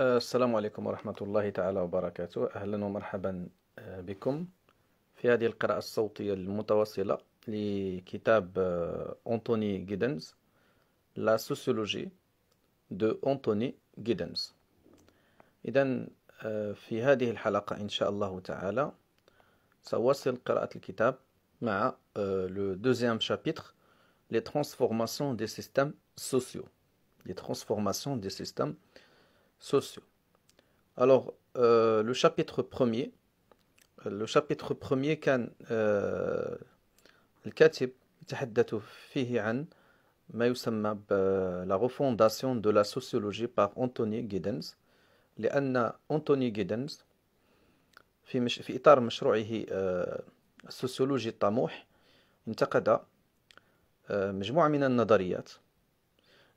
السلام عليكم ورحمة الله تعالى وبركاته أهلا ومرحبا آه، بكم في هذه القراءة الصوتية المتواصلة لكتاب آه، أنتوني جيدنز لا سوسيولوجي دو أنتوني جيدنز إذا في هذه الحلقة إن شاء الله تعالى سواصل قراءة الكتاب مع لو دوزيام شابيتر لي ترانسفورماسيون دي سيستيم سوسيو لي ترانسفورماسيون دي سيستيم sociaux. Alors, euh, le chapitre premier, le chapitre premier كان euh, الكاتب يتحدث فيه عن ما يسمى la refondation de la sociologie par Anthony Giddens لأن أنتوني جيدنز في, مش في إطار مشروعه السوسيولوجي الطموح انتقد مجموعة من النظريات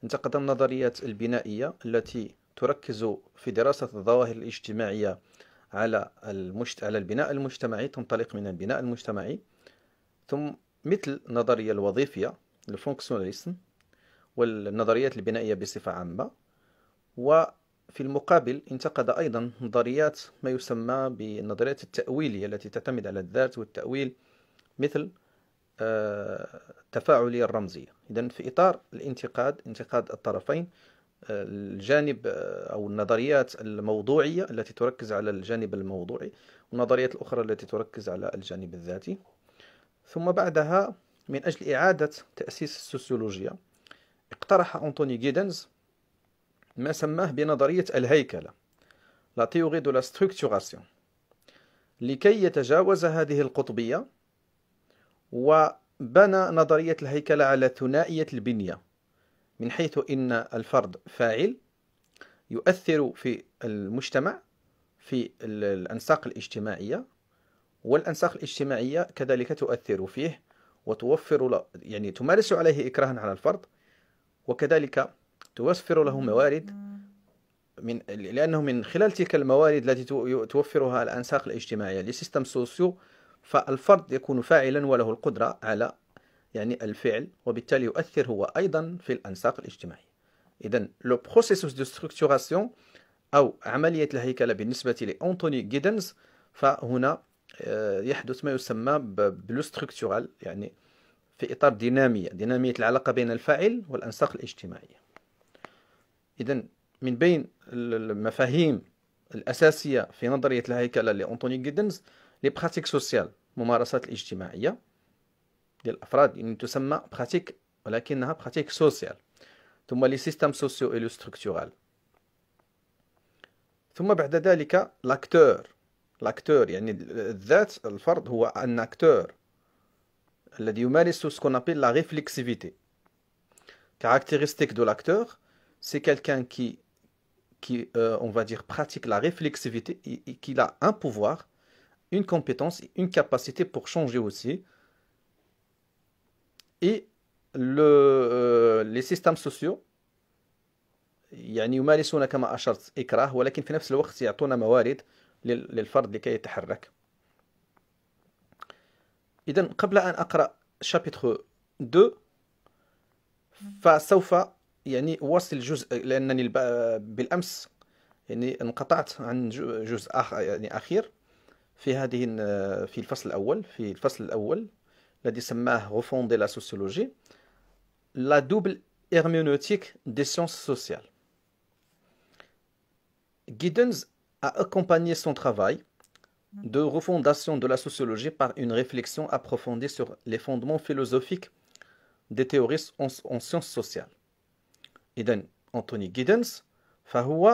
انتقد النظريات البنائية التي تركز في دراسة الظواهر الاجتماعية على المجت... على البناء المجتمعي تنطلق من البناء المجتمعي ثم مثل النظرية الوظيفية الفونكسيوناليزم والنظريات البنائية بصفة عامة وفي المقابل انتقد أيضا نظريات ما يسمى بالنظريات التأويلية التي تعتمد على الذات والتأويل مثل التفاعلية آه، الرمزية إذا في إطار الانتقاد انتقاد الطرفين الجانب أو النظريات الموضوعية التي تركز على الجانب الموضوعي والنظريات الأخرى التي تركز على الجانب الذاتي ثم بعدها من أجل إعادة تأسيس السوسيولوجيا اقترح أنطوني جيدنز ما سماه بنظرية الهيكلة لا تيوري دو لا لكي يتجاوز هذه القطبية وبنى نظرية الهيكلة على ثنائية البنية من حيث إن الفرد فاعل يؤثر في المجتمع في الأنساق الاجتماعية والأنساق الاجتماعية كذلك تؤثر فيه وتوفر له يعني تمارس عليه إكراها على الفرد وكذلك توفر له موارد من لأنه من خلال تلك الموارد التي توفرها الأنساق الاجتماعية لسيستم سوسيو فالفرد يكون فاعلا وله القدرة على يعني الفعل وبالتالي يؤثر هو أيضا في الأنساق الاجتماعية إذا لو بروسيسوس دو ستركتوراسيون أو عملية الهيكلة بالنسبة لانطوني جيدنز فهنا آه، يحدث ما يسمى بلو ستركتورال يعني في إطار دينامية دينامية العلاقة بين الفاعل والأنساق الاجتماعية إذا من بين المفاهيم الأساسية في نظرية الهيكلة لانطوني جيدنز لي براتيك سوسيال الممارسات الاجتماعية للأفراد يعني تسمى براتيك ولكنها براتيك سوسيال ثم لي سيستم سوسيو إلو ستركتورال ثم بعد ذلك لاكتور لاكتور يعني الذات الفرد هو ce qu'on appelle la réflexivité caractéristique de l'acteur c'est quelqu'un qui qui euh, on va dire pratique la réflexivité et, et qu'il a un pouvoir une compétence une capacité pour changer aussi et le, euh, les systèmes sociaux يعني يمارسون كما أشرت إكراه ولكن في نفس الوقت يعطون موارد للفرد لكي يتحرك إذا قبل أن أقرأ شابتر 2 فسوف يعني أواصل جزء لأنني بالأمس يعني انقطعت عن جزء آخر يعني أخير في هذه في الفصل الأول في الفصل الأول la refonder la sociologie la double herméneutique des sciences sociales. Giddens a accompagné son travail de refondation de la sociologie par une réflexion approfondie sur les fondements philosophiques des théoristes en, sciences sociales. donc, Anthony Giddens فهو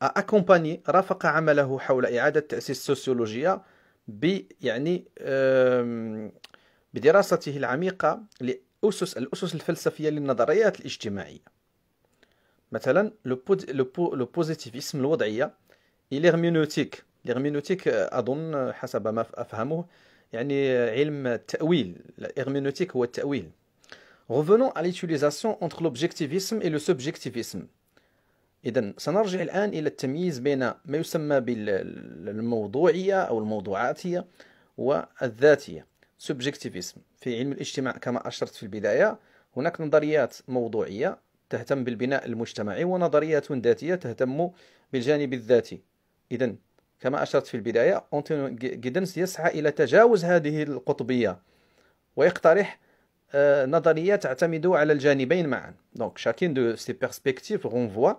a accompagné رافق عمله حول إعادة تأسيس sociologie ب يعني بدراسته العميقة لأسس الأسس الفلسفية للنظريات الاجتماعية مثلا لو بوزيتيفيسم الوضعية الهرميونوتيك الهرميونوتيك أظن حسب ما أفهمه يعني علم التأويل الهرميونوتيك هو التأويل Revenons à l'utilisation entre l'objectivisme et le subjectivisme. إذا سنرجع الآن إلى التمييز بين ما يسمى بالموضوعية أو الموضوعاتية والذاتية سوبجكتيفيزم في علم الاجتماع كما أشرت في البداية هناك نظريات موضوعية تهتم بالبناء المجتمعي ونظريات ذاتية تهتم بالجانب الذاتي إذا كما أشرت في البداية أنتون جيدنس يسعى إلى تجاوز هذه القطبية ويقترح آه، نظرية تعتمد على الجانبين معا دونك شاكين دو سي بيرسبكتيف غونفوا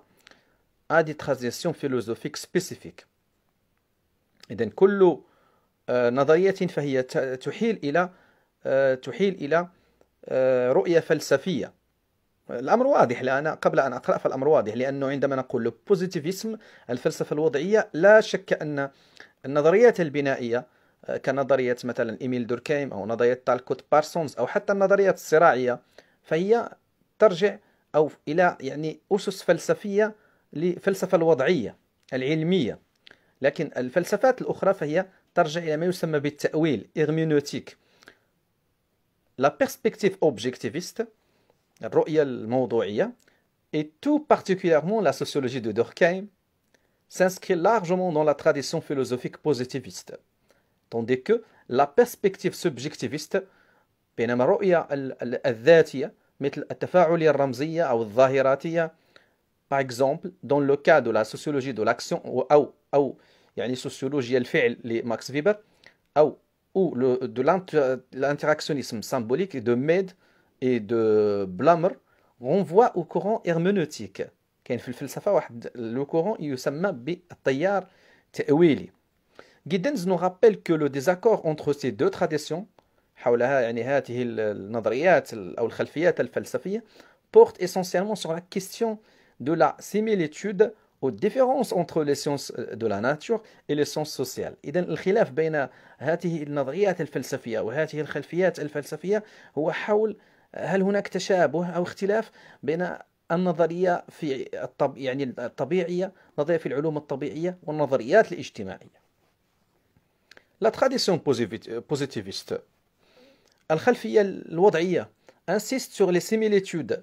هذه philosophiques فيلوزوفيك سبيسيفيك اذا كل آه، نظريه فهي تحيل الى آه، تحيل الى آه، رؤيه فلسفيه الامر واضح لان قبل ان اقرا فالامر واضح لانه عندما نقول بوزيتيفيسم الفلسفه الوضعيه لا شك ان النظريات البنائيه كنظريه مثلا ايميل دوركيم او نظريه تالكوت بارسونز او حتى النظريات الصراعيه فهي ترجع او الى يعني اسس فلسفيه لفلسفة الوضعية العلمية لكن الفلسفات الأخرى فهي ترجع إلى ما يسمى بالتأويل إغمينوتيك لا بيرسبكتيف أوبجيكتيفيست الرؤية الموضوعية et tout particulièrement la sociologie de Durkheim سانسكري لارجومون دون لا tradition فيلوزوفيك بوزيتيفيست Tandis que la perspective subjectiviste, بينما الرؤية الذاتية مثل التفاعلية الرمزية أو الظاهراتية Par exemple, dans le cas de la sociologie de l'action, ou, sociologie les Max ou, de l'interactionnisme symbolique de Mead et de on renvoie au courant herméneutique. Le courant, est Giddens nous rappelle que le désaccord entre ces deux traditions, porte essentiellement sur la question de la similitude aux différences entre les sciences euh, de la nature et les sciences sociales إذا الخلاف بين هذه النظريات الفلسفية وهذه الخلفيات الفلسفية هو حول هل هناك تشابه أو اختلاف بين النظرية في الطب يعني الطبيعية نظرية في العلوم الطبيعية والنظريات الاجتماعية لا تراديسيون بوزيتيفيست الخلفية الوضعية insiste sur les similitudes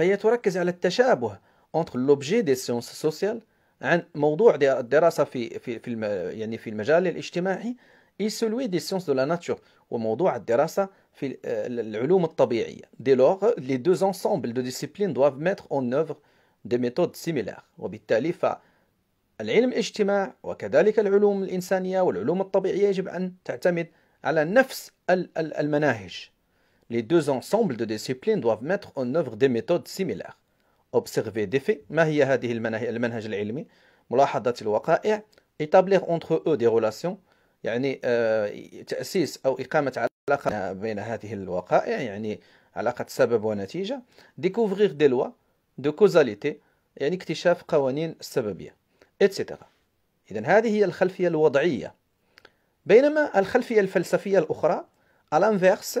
فهي تركز على التشابه اونتر لوبجي دي سيونس سوسيال عن موضوع الدراسه في في في يعني في المجال الاجتماعي اي سولوي دي سيونس دو لا ناتشور وموضوع الدراسه في آه، العلوم الطبيعيه دي لور لي دو انسامبل دو ديسيبلين دواف ميتر اون اوفر دي ميثود سيميلار وبالتالي ف العلم الاجتماع وكذلك العلوم الإنسانية والعلوم الطبيعية يجب أن تعتمد على نفس المناهج les deux ensembles de disciplines doivent mettre en œuvre des méthodes similaires. Observer des faits, établir entre eux des relations, يعني euh, découvrir des lois de causalité etc. هذه هي الخلفية الوضعية بينما الخلفية à l'inverse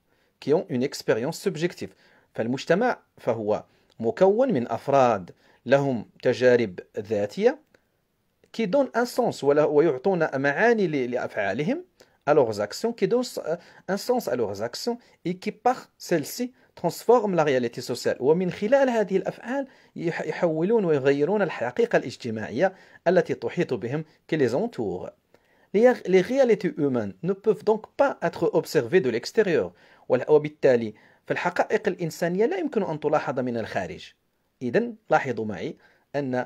qui ont une expérience subjective فالمجتمع فهو مكون من أفراد لهم تجارب ذاتية qui donnent un sens ويعطون معاني لأفعالهم à leurs actions, qui donnent un sens à leurs actions et qui par celle ci transforment la réalité sociale. ومن خلال هذه الأفعال يحولون ويغيرون الحقيقة الاجتماعية التي تحيط بهم qui les entoure. Les réalités humaines ne peuvent donc pas être observées de l'extérieur. وبالتالي فالحقائق الإنسانية لا يمكن أن تلاحظ من الخارج إذا لاحظوا معي أن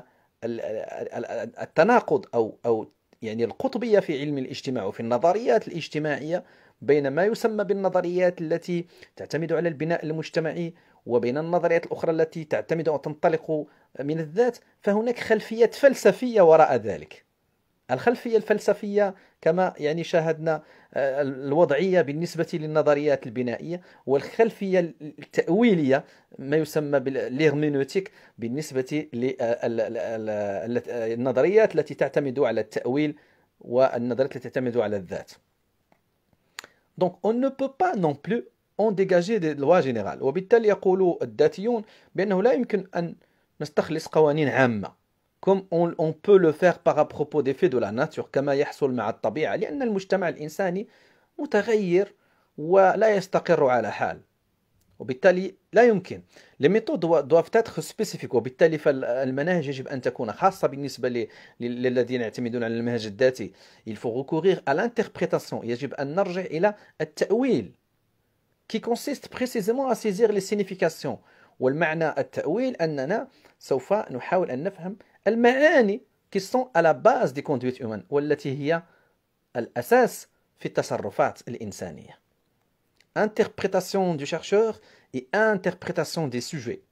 التناقض أو أو يعني القطبية في علم الاجتماع وفي النظريات الاجتماعية بين ما يسمى بالنظريات التي تعتمد على البناء المجتمعي وبين النظريات الأخرى التي تعتمد أو تنطلق من الذات فهناك خلفيات فلسفية وراء ذلك الخلفية الفلسفية كما يعني شاهدنا آه، الوضعية بالنسبة للنظريات البنائية والخلفية التأويلية ما يسمى بالليرمينوتيك بالنسبة للنظريات آه، آه، التي تعتمد على التأويل والنظريات التي تعتمد على الذات Donc on ne peut pas non plus en dégager des lois générales وبالتالي يقول الذاتيون بأنه لا يمكن أن نستخلص قوانين عامة كوم اون on, peut le faire par à propos des لا de كما يحصل مع الطبيعة لأن المجتمع الإنساني متغير ولا يستقر على حال وبالتالي لا يمكن لي ميثود دوف تاتخ سبيسيفيك وبالتالي فالمناهج يجب ان تكون خاصه بالنسبه للذين يعتمدون على المنهج الذاتي il faut recourir à l'interprétation يجب ان نرجع الى التاويل كي كونسيست بريسيزمون ا سيزير لي سينيفيكاسيون والمعنى التاويل اننا سوف نحاول ان نفهم Les mahani qui sont à la base des conduites humaines, ou la tia, l'assassin, fit tassarrafat l'insani. Interprétation du chercheur et interprétation des sujets.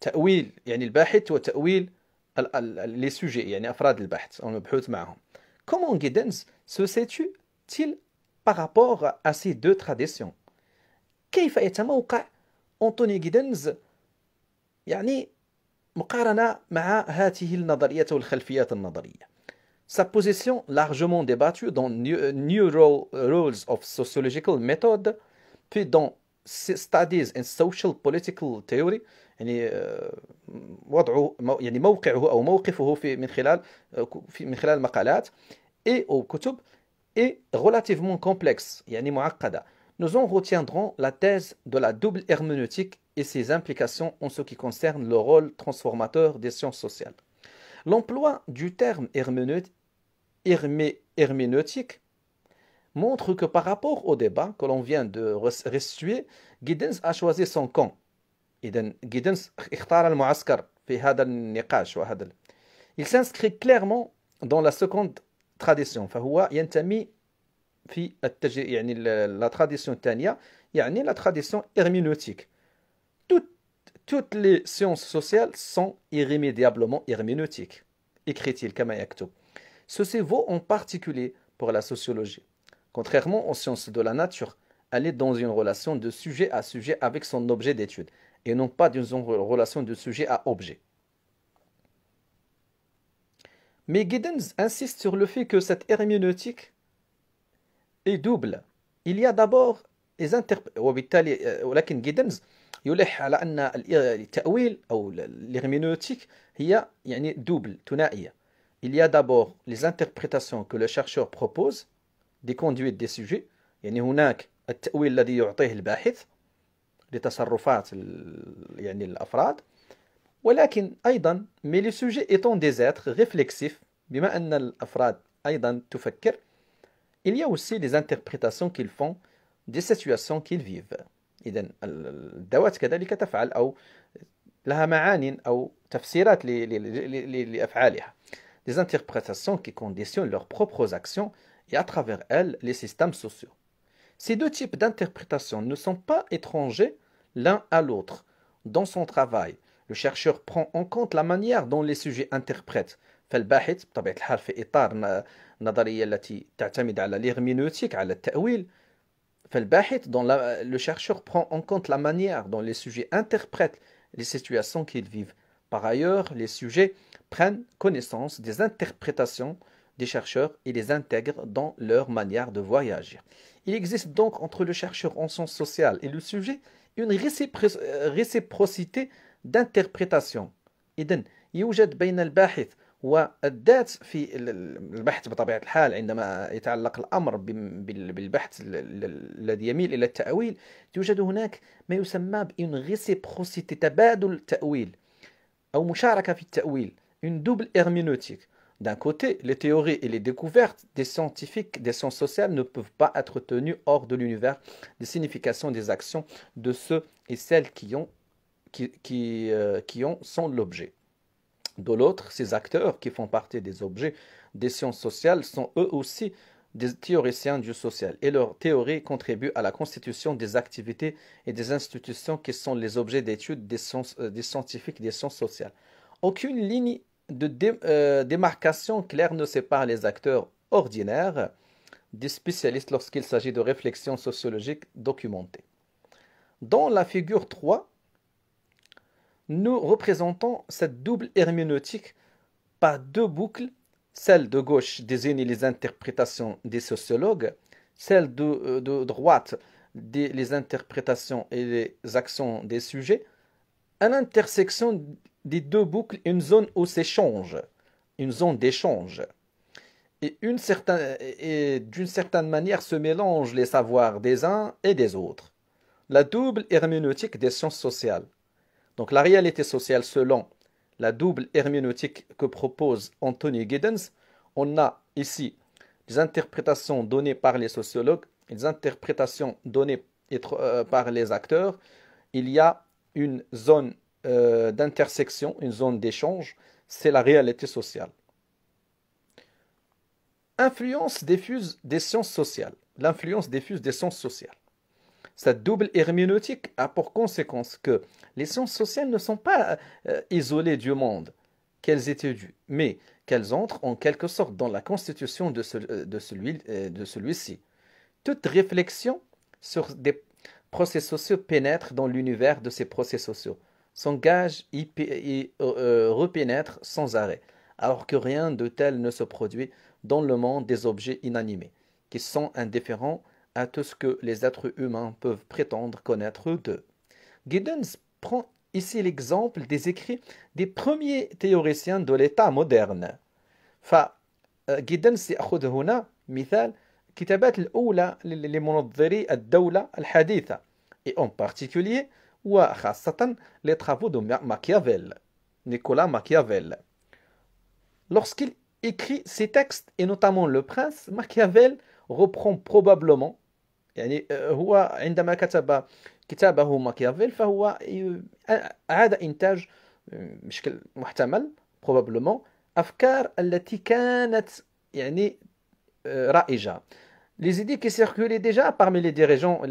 Taouil, yanni le bahit, ou taouil, les sujets, yanni afrad le bahit, on le behout mahon. Comment Giddens se situe-t-il par rapport à ces deux traditions quest est-ce que Anthony Giddens, yanni. مقارنة مع هذه النظريات والخلفيات النظرية Sa position, largement débattue dans New Rules of Sociological Method, puis dans Studies in Social Political Theory, يعني وضعه يعني موقعه أو موقفه في من خلال في من خلال مقالات et أو كتب est relativement complexe يعني معقدة nous en retiendrons la thèse de la double herméneutique et ses implications en ce qui concerne le rôle transformateur des sciences sociales. L'emploi du terme herméneutique montre que par rapport au débat que l'on vient de restituer, Giddens a choisi son camp. Il s'inscrit clairement dans la seconde tradition la tradition يعني لا تراديسيون الثانيه يعني لا تراديسيون toutes les sciences sociales sont irrémédiablement herméneutiques, écrit-il Kama Ceci vaut en particulier pour la sociologie. Contrairement aux sciences de la nature, elle est dans une relation de sujet à sujet avec son objet d'étude, et non pas dans une relation de sujet à objet. Mais Giddens insiste sur le fait que cette herméneutique اي دوبل les دابور وبالتالي ولكن جيدنز يلح على ان التاويل او الهرمينوتيك هي يعني دوبل ثنائيه il y a d'abord les interprétations que le chercheur propose des conduites des sujets يعني هناك التاويل الذي يعطيه الباحث لتصرفات يعني الافراد ولكن ايضا mais les sujets étant des êtres réflexifs بما ان الافراد ايضا تفكر il y a aussi des interprétations qu'ils font des situations qu'ils vivent des interprétations qui conditionnent leurs propres actions et à travers elles les systèmes sociaux. Ces deux types d'interprétations ne sont pas étrangers l'un à l'autre. Dans son travail, le chercheur prend en compte la manière dont les sujets interprètent le chercheur prend en compte la manière dont les sujets interprètent les situations qu'ils vivent. Par ailleurs, les sujets prennent connaissance des interprétations des chercheurs et les intègrent dans leur manière de voyager. Il existe donc entre le chercheur en sciences sociales et le sujet une euh, réciprocité d'interprétation. entre والذات في البحث بطبيعة الحال عندما يتعلق بالبحث الذي يميل هناك une double herméneutique. D'un côté, les théories et les découvertes des scientifiques des sciences sociales ne peuvent pas être tenues hors de l'univers des significations des actions de ceux et celles qui, ont, qui, qui, euh, qui sont l'objet. De l'autre, ces acteurs qui font partie des objets des sciences sociales sont eux aussi des théoriciens du social et leur théorie contribue à la constitution des activités et des institutions qui sont les objets d'études des, euh, scientifiques des sciences sociales. Aucune ligne de euh, démarcation claire ne sépare les acteurs ordinaires des spécialistes lorsqu'il s'agit de réflexions sociologiques documentées. Dans la figure 3, nous représentons cette double herméneutique par deux boucles, celle de gauche désigne les interprétations des sociologues, celle de, euh, droite des, les interprétations et les actions des sujets. À l'intersection des deux boucles, une zone où s'échange, une zone d'échange. Et d'une certaine manière se mélangent les savoirs des uns et des autres. La double herméneutique des sciences sociales. Donc la réalité sociale selon la double herméneutique que propose Anthony Giddens, on a ici des interprétations données par les sociologues, des interprétations données euh, par les acteurs. Il y a une zone euh, d'intersection, une zone d'échange, c'est la réalité sociale. Influence diffuse des sciences sociales. L'influence diffuse des sciences sociales. Cette double herméneutique a pour conséquence que les sciences sociales ne sont pas euh, isolées du monde qu'elles étudient, mais qu'elles entrent en quelque sorte dans la constitution euh, euh, de, celui-ci. Toute réflexion sur des procès sociaux pénètre dans l'univers de ces procès sociaux, s'engage et, repénètre sans arrêt, alors que rien de tel ne se produit dans le monde des objets inanimés, qui sont indifférents tout ce que les êtres humains peuvent prétendre connaître d'eux. Giddens prend ici l'exemple des écrits des premiers théoriciens de l'État moderne. فجيدنس يأخذ هنا مثال كتابات الأولى لمنظري الدولة الحديثة et en particulier les travaux de Machiavel, Nicolas Machiavel. Lorsqu'il écrit ces textes, et notamment Le Prince, Machiavel reprend probablement يعني هو probablement les idées qui circulaient déjà parmi les dirigeants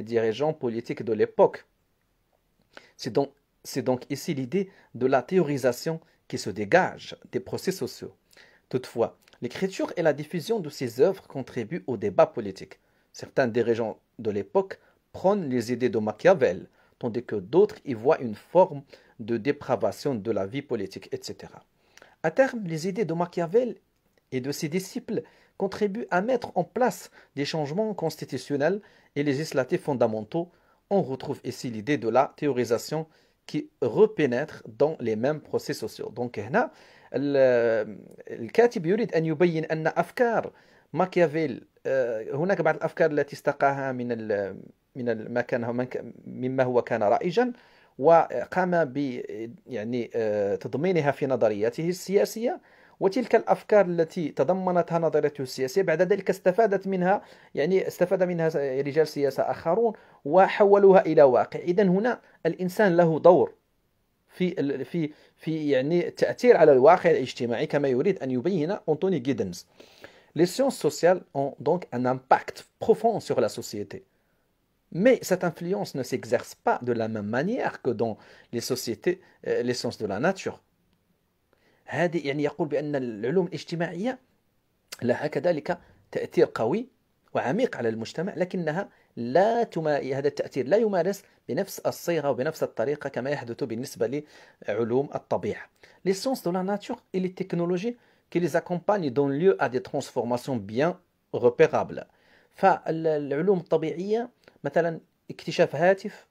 les dirigeants politiques de l'époque c'est donc c'est donc ici l'idée de la théorisation qui se dégagent des procès sociaux. Toutefois, l'écriture et la diffusion de ces œuvres contribuent au débat politique. Certains dirigeants de l'époque prônent les idées de Machiavel, tandis que d'autres y voient une forme de dépravation de la vie politique, etc. À terme, les idées de Machiavel et de ses disciples contribuent à mettre en place des changements constitutionnels et législatifs fondamentaux. On retrouve ici l'idée de la théorisation qui repénètrent dans les mêmes procès sociaux. Donc هنا الكاتب يريد أن يبين أن أفكار ماكيافيل هناك بعض الأفكار التي استقاها من من ما كان مما هو كان رائجا وقام ب يعني تضمينها في نظرياته السياسيه وتلك الأفكار التي تضمنتها نظريته السياسية بعد ذلك استفادت منها يعني استفاد منها رجال سياسة آخرون وحولوها إلى واقع إذا هنا الإنسان له دور في في في يعني التأثير على الواقع الاجتماعي كما يريد أن يبين أنتوني جيدنز لي سيونس سوسيال اون دونك ان امباكت بروفون سور لا سوسيتي Mais cette influence ne s'exerce pas de la même manière que dans les sociétés, euh, les sciences de la nature. هذه يعني يقول بأن العلوم الاجتماعية لها كذلك تأثير قوي وعميق على المجتمع لكنها لا تما... هذا التأثير لا يمارس بنفس الصيغة وبنفس الطريقة كما يحدث بالنسبة لعلوم الطبيعة. لي سونس دو لا ناتور اي لي تكنولوجي كي لي اكومباني دون ليو ا دي ترانسفورماسيون بيان ريبيرابل فالعلوم الطبيعية مثلا اكتشاف هاتف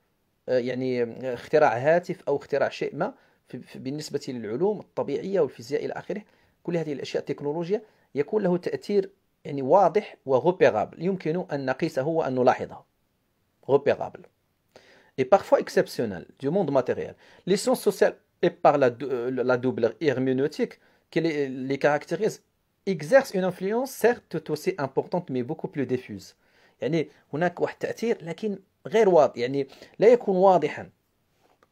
آه، يعني اختراع هاتف أو اختراع شيء ما بالنسبة للعلوم الطبيعية والفيزياء إلى آخره كل هذه الأشياء التكنولوجيا يكون له تأثير يعني واضح وغوبيغابل يمكن أن نقيسه وأن نلاحظه غوبيغابل et parfois exceptionnel du monde matériel. Les sciences sociales, et par la, la double herméneutique qui les, les, caractérise, exercent une influence certes tout aussi importante mais beaucoup plus diffuse. يعني هناك واحد التأثير لكن غير واضح يعني لا يكون واضحا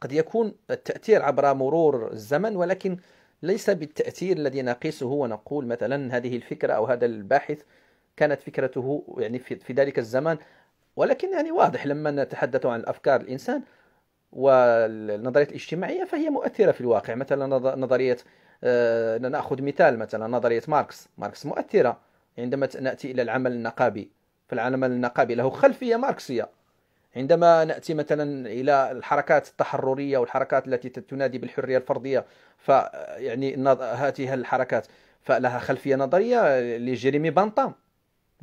قد يكون التأثير عبر مرور الزمن ولكن ليس بالتأثير الذي نقيسه ونقول مثلا هذه الفكرة أو هذا الباحث كانت فكرته يعني في ذلك الزمان ولكن يعني واضح لما نتحدث عن أفكار الإنسان والنظريات الاجتماعية فهي مؤثرة في الواقع مثلا نظرية آه، نأخذ مثال مثلا نظرية ماركس ماركس مؤثرة عندما نأتي إلى العمل النقابي فالعمل النقابي له خلفية ماركسية عندما ناتي مثلا الى الحركات التحرريه والحركات التي تنادي بالحريه الفرديه فيعني هذه الحركات فلها خلفيه نظريه لجيريمي بانطام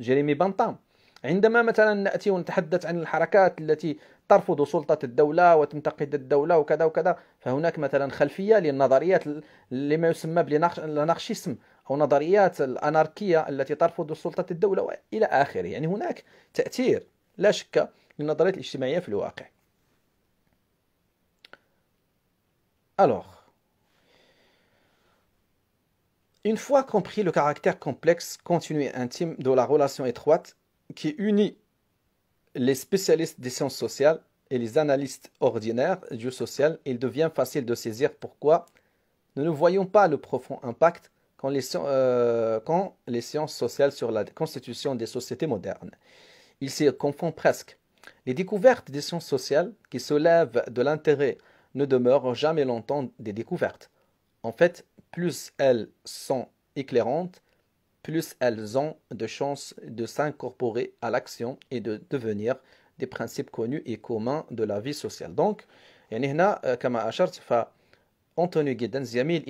جيريمي بانطام عندما مثلا ناتي ونتحدث عن الحركات التي ترفض سلطه الدوله وتنتقد الدوله وكذا وكذا فهناك مثلا خلفيه للنظريات لما يسمى بلناخشيسم او نظريات الاناركيه التي ترفض سلطه الدوله والى اخره يعني هناك تاثير لا شك Alors, une fois compris le caractère complexe, continu et intime de la relation étroite qui unit les spécialistes des sciences sociales et les analystes ordinaires du social, il devient facile de saisir pourquoi nous ne voyons pas le profond impact qu'ont les, euh, les sciences sociales sur la constitution des sociétés modernes. Ils s'y confond presque. Les découvertes des sciences sociales qui se lèvent de l'intérêt ne demeurent jamais longtemps des découvertes. En fait, plus elles sont éclairantes, plus elles ont de chances de s'incorporer à l'action et de devenir des principes connus et communs de la vie sociale. Donc, يعني هنا كما أشرت la جيدنز يميل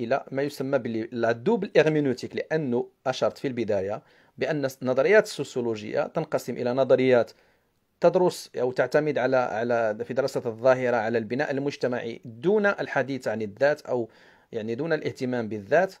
تدرس او تعتمد على على في دراسه الظاهره على البناء المجتمعي دون الحديث عن الذات او يعني دون الاهتمام بالذات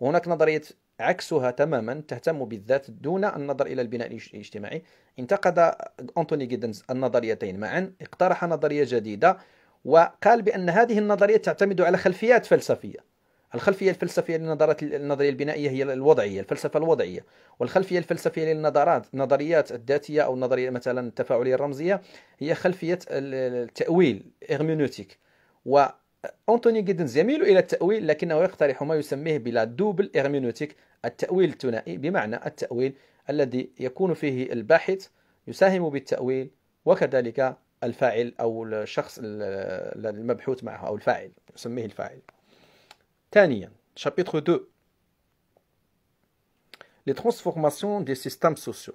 وهناك نظريه عكسها تماما تهتم بالذات دون النظر الى البناء الاجتماعي انتقد انتوني جيدنز النظريتين معا اقترح نظريه جديده وقال بان هذه النظريه تعتمد على خلفيات فلسفيه الخلفية الفلسفية للنظرات النظرية البنائية هي الوضعية الفلسفة الوضعية والخلفية الفلسفية للنظرات النظريات الذاتية أو النظرية مثلا التفاعلية الرمزية هي خلفية التأويل إغمينوتيك و أنتوني جيدن يميل إلى التأويل لكنه يقترح ما يسميه بلا دوبل إغمينوتيك التأويل الثنائي بمعنى التأويل الذي يكون فيه الباحث يساهم بالتأويل وكذلك الفاعل أو الشخص المبحوث معه أو الفاعل يسميه الفاعل chapitre 2 les transformations des systèmes sociaux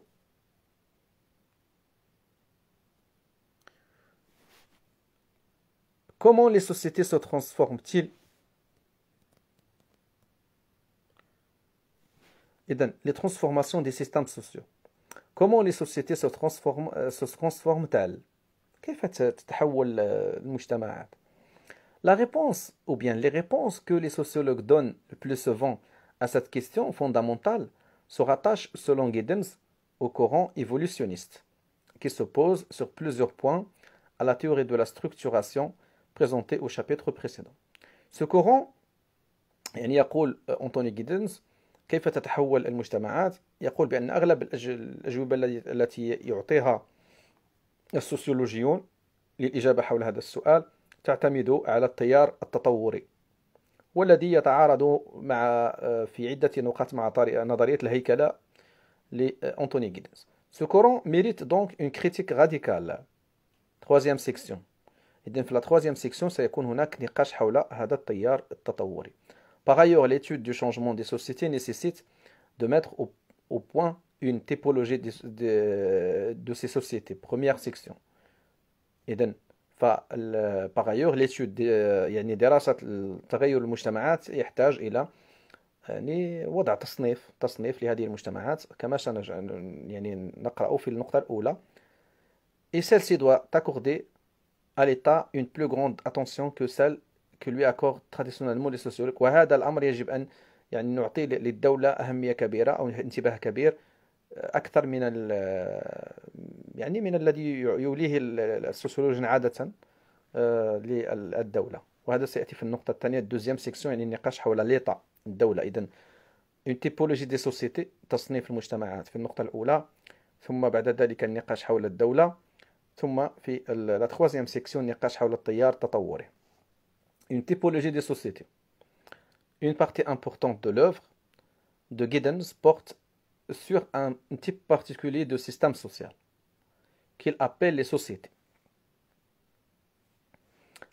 Comment les sociétés se transforment-ils les transformations des systèmes sociaux comment les sociétés se transforment euh, se transforment-elles la réponse, ou bien les réponses que les sociologues donnent le plus souvent à cette question fondamentale, se rattachent, selon Giddens, au Coran évolutionniste, qui s'oppose sur plusieurs points à la théorie de la structuration présentée au chapitre précédent. Ce courant, يعني يقول euh, a كيف تتحول المجتمعات ce Coran mérite donc une critique radicale. Troisième section. Et la troisième section c'est Par ailleurs, l'étude du changement des sociétés nécessite de mettre au, point une typologie de, ces sociétés. Première section. فباغ ليتيود يعني دراسه تغير المجتمعات يحتاج الى يعني وضع تصنيف تصنيف لهذه المجتمعات كما سنج... يعني نقرا في النقطه الاولى اي celle-ci doit accorder à اون بلو غروند اتونسيون كو سيل كو لوي اكورد accordent لي سوسيولوك وهذا الأمر يجب أن يعني نعطي للدولة أهمية كبيرة أو انتباه كبير اكثر من يعني من الذي يوليه السوسيولوجين عاده آه، للدوله وهذا سياتي في النقطه الثانيه الدوزيام سيكسيون يعني النقاش حول ليطا الدوله اذا اون تيبولوجي دي سوسيتي تصنيف المجتمعات في النقطه الاولى ثم بعد ذلك النقاش حول الدوله ثم في لا تخوازيام سيكسيون النقاش حول التيار التطوري اون تيبولوجي دي سوسيتي اون بارتي importante دو لوفر دو غيدنز بورت sur un type particulier de système social qu'il appelle les sociétés.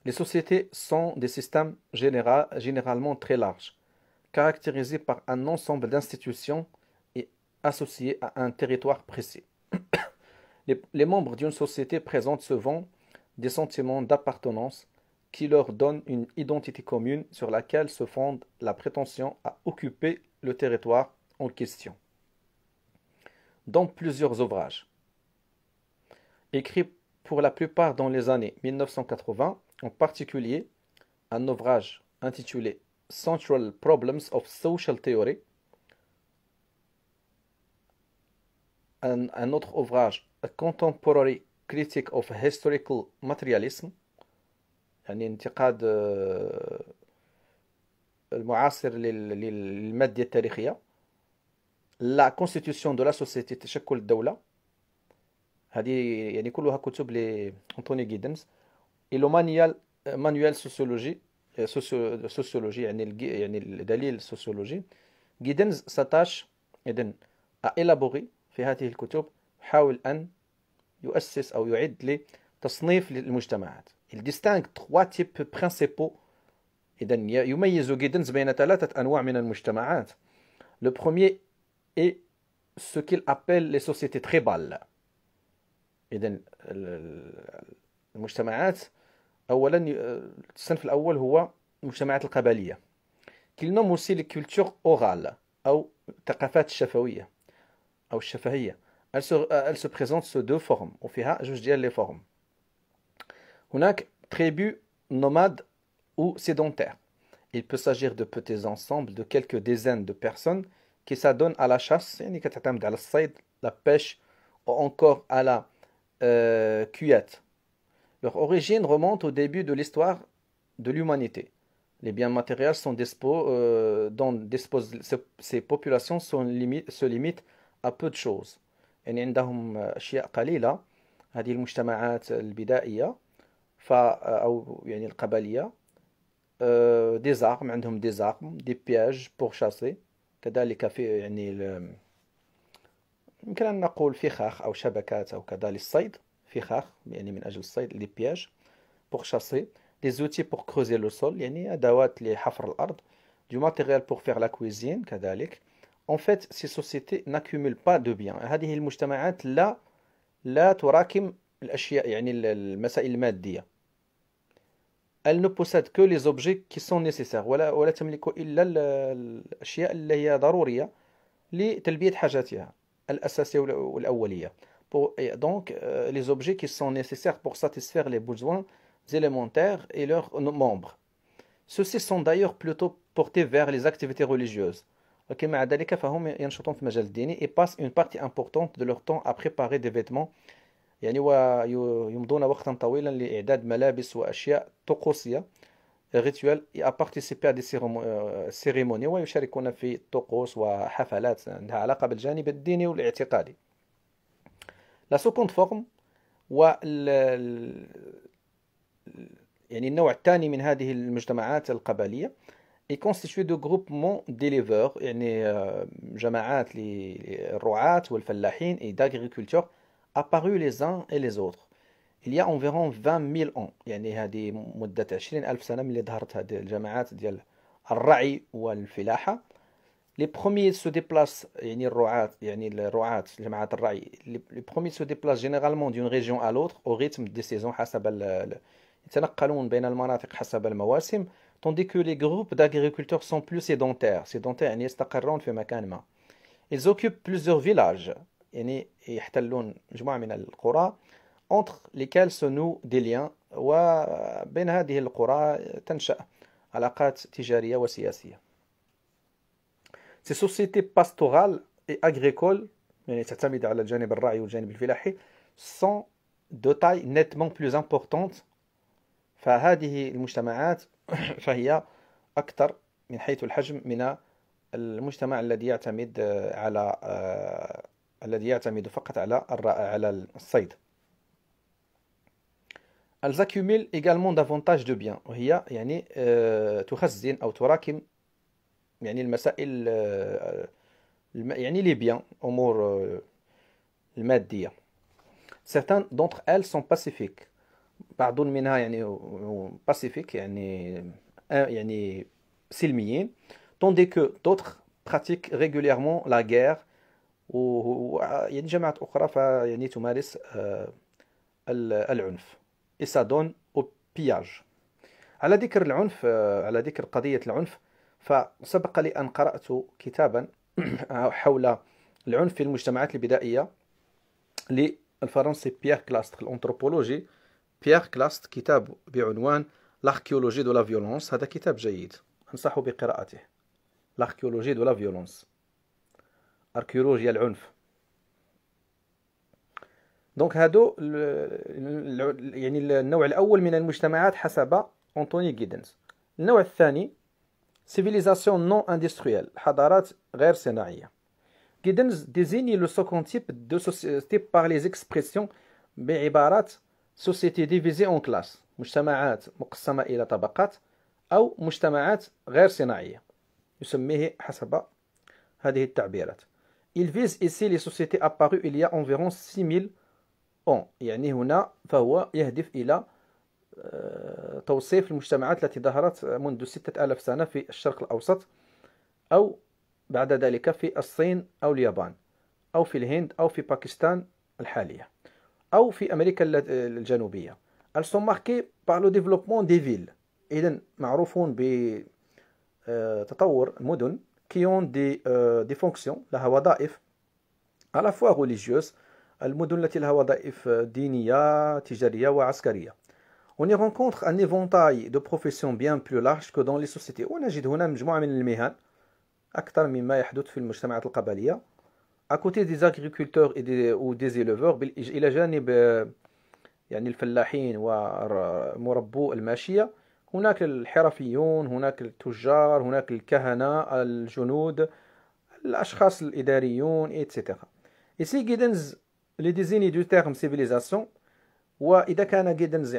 Les sociétés sont des systèmes généralement très larges, caractérisés par un ensemble d'institutions et associés à un territoire précis. les membres d'une société présentent souvent des sentiments d'appartenance qui leur donnent une identité commune sur laquelle se fonde la prétention à occuper le territoire en question dans plusieurs ouvrages. Écrit pour la plupart dans les années 1980, en particulier un ouvrage intitulé Central Problems of Social Theory, un, autre ouvrage A Contemporary Critique of Historical Materialism, un de المعاصر للمادة التاريخية لا كونستيتيوسيون دو لا سوسيتي تشكل الدوله هذه يعني كلها كتب لانطوني جيدنز إلو مانيال مانيوال سوسيولوجي سوسيولوجي يعني يعني الدليل السوسيولوجي جيدنز ستاش إذن ايلابوري في هذه الكتب حاول أن يؤسس أو يعد لتصنيف للمجتمعات il distingue trois types principaux يميز جيدنز بين ثلاثة أنواع من المجتمعات لو premier et ce qu'il appelle les sociétés tribales Les المجتمعات أولا التصنيف الأول هو المجتمعات القبلية qu'il nomme aussi les cultures orales ou الثقافات الشفوية ou الشفهية elle se, elle se présente sous deux formes وفيها جوج ديال لي فورم هناك tribus nomades ou sédentaires. il peut s'agir de petits ensembles de quelques dizaines de personnes qui s'adonnent à la chasse, la pêche ou encore à la euh, Leur origine remonte au début de l'histoire de l'humanité. Les biens matériels sont euh, dont disposent ces populations sont se limitent à peu de choses. يعني عندهم euh, euh, des choses هذه المجتمعات البدائية ف أو des armes des pièges pour chasser كذلك في يعني يمكن أن نقول فخاخ أو شبكات أو كذا للصيد فخاخ يعني من أجل الصيد لي بياج بوغ شاسي دي زوتي بوغ كروزي لو سول يعني أدوات لحفر الأرض دو ماتيريال بوغ فيغ لا كويزين كذلك اون فيت سي سوسيتي ناكومول با دو بيان هذه المجتمعات لا لا تراكم الأشياء يعني المسائل المادية elle ne possède que les objets qui sont nécessaires donc euh, les objets qui sont nécessaires pour satisfaire les besoins élémentaires et leurs membres ceux-ci sont d'ailleurs plutôt portés vers les activités religieuses ils et passent une partie importante de leur temps à préparer des vêtements يعني ويمضون وقتا طويلا لإعداد ملابس وأشياء طقوسية ريتوال ابارتيسيبي ا دي سيريموني ويشاركون في طقوس وحفلات عندها علاقه بالجانب الديني والاعتقادي لا سكوند فورم و يعني النوع الثاني من هذه المجتمعات القبليه اي كونستيتوي دو مون ديليفور يعني آه، جماعات للرعاة والفلاحين اي داغريكولتور apparu les uns et les autres il y a environ 20 000 ans. Les premiers se déplacent, les premiers se déplacent généralement d'une région à l'autre au rythme des saisons, tandis que les groupes d'agriculteurs sont plus sédentaires. Ils occupent plusieurs villages. يعني يحتلون مجموعة من القرى اونتر ليكال سونو دي des liens وبين هذه القرى تنشأ علاقات تجارية وسياسية سي سوسيتي باستورال اي اغريكول يعني تعتمد على الجانب الرعي والجانب الفلاحي سون دو تاي نيتمون بلوز امبورطونت فهذه المجتمعات فهي أكثر من حيث الحجم من المجتمع الذي يعتمد على آه، الذي elles accumulent également davantage de biens وهي يعني تخزن تراكم يعني المسائل les biens certaines d'entre elles sont pacifiques tandis que d'autres pratiquent régulièrement la guerre ويعني جماعات أخرى فيعني تمارس آه، العنف إسادون أو بياج على ذكر العنف آه، على ذكر قضية العنف فسبق لي أن قرأت كتابا حول العنف في المجتمعات البدائية للفرنسي بيير كلاست الأنثروبولوجي بيير كلاست كتاب بعنوان لاركيولوجي دو لا فيولونس هذا كتاب جيد أنصح بقراءته لاركيولوجي دو لا فيولونس أركيولوجيا العنف دونك هادو يعني النوع الأول من المجتمعات حسب أنطوني جيدنز النوع الثاني سيفيليزاسيون نو اندستريال حضارات غير صناعية جيدنز ديزيني لو سكون تيب دو سوسيتي باغ لي اكسبريسيون بعبارات سوسيتي ديفيزي اون كلاس مجتمعات مقسمة إلى طبقات أو مجتمعات غير صناعية يسميه حسب هذه التعبيرات il vise ici les sociétés apparues il y a environ 6000 ans يعني هنا فهو يهدف إلى آه، توصيف المجتمعات التي ظهرت منذ 6000 سنة في الشرق الأوسط أو بعد ذلك في الصين أو اليابان أو في الهند أو في باكستان الحالية أو في أمريكا الجنوبية elles sont marquées par le développement des villes إذا معروفون بتطور آه، المدن Qui ont des euh, fonctions, la hawadaïf, à la fois religieuse, et la hawadaïf euh, d'inia, tigérienne et izkarienne. On y rencontre un éventail de professions bien plus large que dans les sociétés. On a dit qu'il y a des gens qui sont en train de se faire, à côté des agriculteurs ou des éleveurs, il y a des gens qui sont en train de se هناك الحرفيون هناك التجار etc. Ici Giddens les désigne du terme civilisation Et Giddens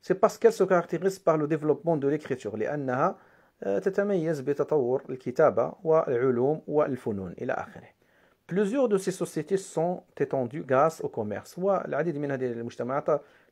c'est parce qu'elle se caractérise par le développement de l'écriture Plusieurs de ces sociétés sont étendues grâce au commerce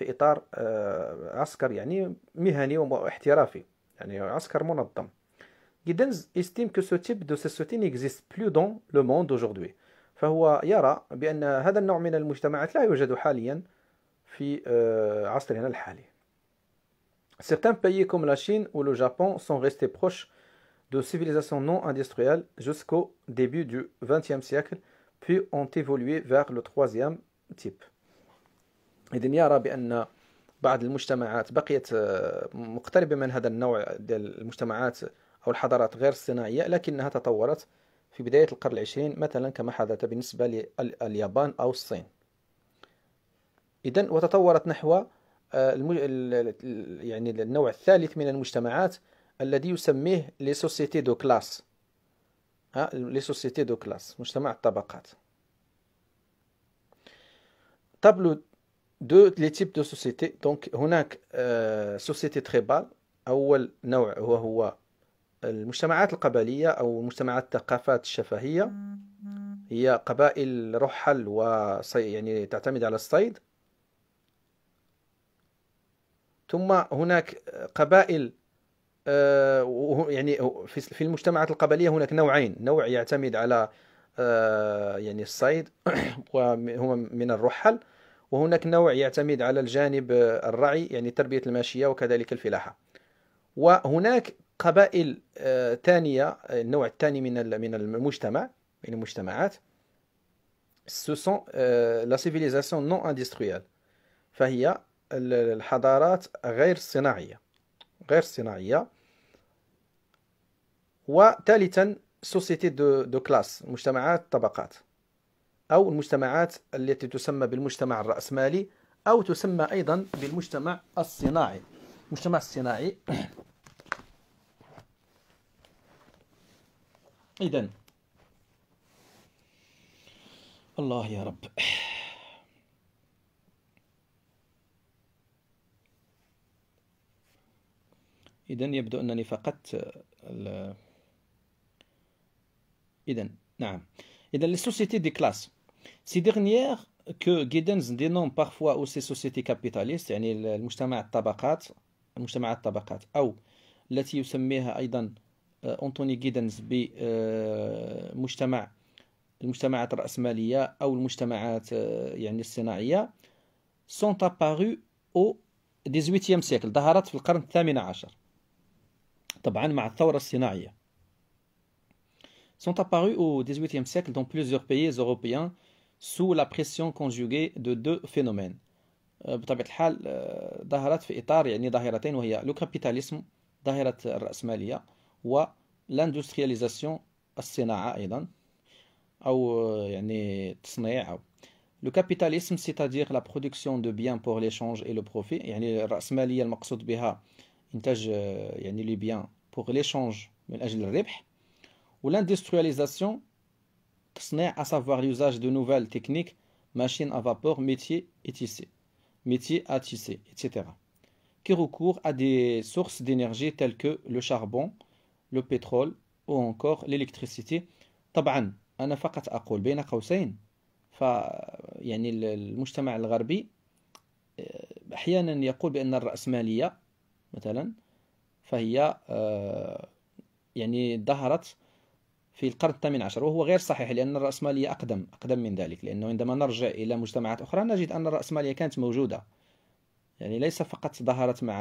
في اطار عسكر يعني مهني واحترافي يعني عسكر منظم جيدنز استيم كو سو تيب دو سوسيتي نيكزيست بلو دون لو موند aujourd'hui. فهو يرى بان هذا النوع من المجتمعات لا يوجد حاليا في عصرنا الحالي Certains pays comme la Chine ou le Japon sont restés proches de civilisations non industrielles jusqu'au début du XXe siècle, puis ont évolué vers le troisième type. إذا يرى بأن بعض المجتمعات بقيت آه، مقتربة من هذا النوع ديال المجتمعات أو الحضارات غير الصناعية لكنها تطورت في بداية القرن العشرين مثلا كما حدث بالنسبة لليابان أو الصين إذا وتطورت نحو آه، يعني النوع الثالث من المجتمعات الذي يسميه لي سوسيتي دو كلاس ها لي سوسيتي دو كلاس مجتمع الطبقات طابلو دو لي تيب دو سوسيتي دونك هناك آه، سوسيتي تريبال اول نوع وهو المجتمعات القبليه او مجتمعات الثقافات الشفهيه هي قبائل رحل و يعني تعتمد على الصيد ثم هناك قبائل آه، يعني في المجتمعات القبليه هناك نوعين نوع يعتمد على آه، يعني الصيد وهما من الرحل وهناك نوع يعتمد على الجانب الرعي يعني تربية الماشية وكذلك الفلاحة وهناك قبائل ثانية آه، النوع الثاني من من المجتمع من المجتمعات سوسون لا سيفيليزاسيون نون اندستريال فهي الحضارات غير الصناعية غير الصناعية وثالثا سوسيتي دو دو كلاس مجتمعات طبقات أو المجتمعات التي تسمى بالمجتمع الرأسمالي أو تسمى أيضا بالمجتمع الصناعي المجتمع الصناعي إذا الله يا رب إذا يبدو أنني فقدت إذا نعم إذا لسوسيتي دي كلاس Ces dernières que Giddens dénomme parfois aussi sociétés capitalistes, c'est-à-dire le mouchtama tabakat, ou التي يسميها euh, Anthony Giddens, bi mouchtama المجتمعات الرأسمالية أو المجتمعات يعني الصناعية sont apparues au 18 siècle ظهرت في القرن مع الثورة الصناعية sont apparues au 18 siècle dans plusieurs pays européens sous la pression conjuguée de deux phénomènes. Dans le cas de l'État, il y a deux étapes. Le capitalisme, qui est l'étape et l'industrialisation, qui est l'étape la production. Le capitalisme, c'est-à-dire la production de biens pour l'échange et le profit. C'est-à-dire que la principale, qui est la production biens pour l'échange et l'échange pour le profit. Et l'industrialisation, à savoir l'usage de nouvelles techniques, machines à vapeur, métiers et tissés, métiers à tisser, etc., qui recourent à des sources d'énergie telles que le charbon, le pétrole ou encore l'électricité. طبعاً أنا فقط أقول بين قوسين ف يعني المجتمع الغربي أحيانا يقول بأن الرأسمالية مثلا فهي يعني ظهرت في القرن الثامن عشر وهو غير صحيح لأن الرأسمالية أقدم أقدم من ذلك لأنه عندما نرجع إلى مجتمعات أخرى نجد أن الرأسمالية كانت موجودة يعني ليس فقط ظهرت مع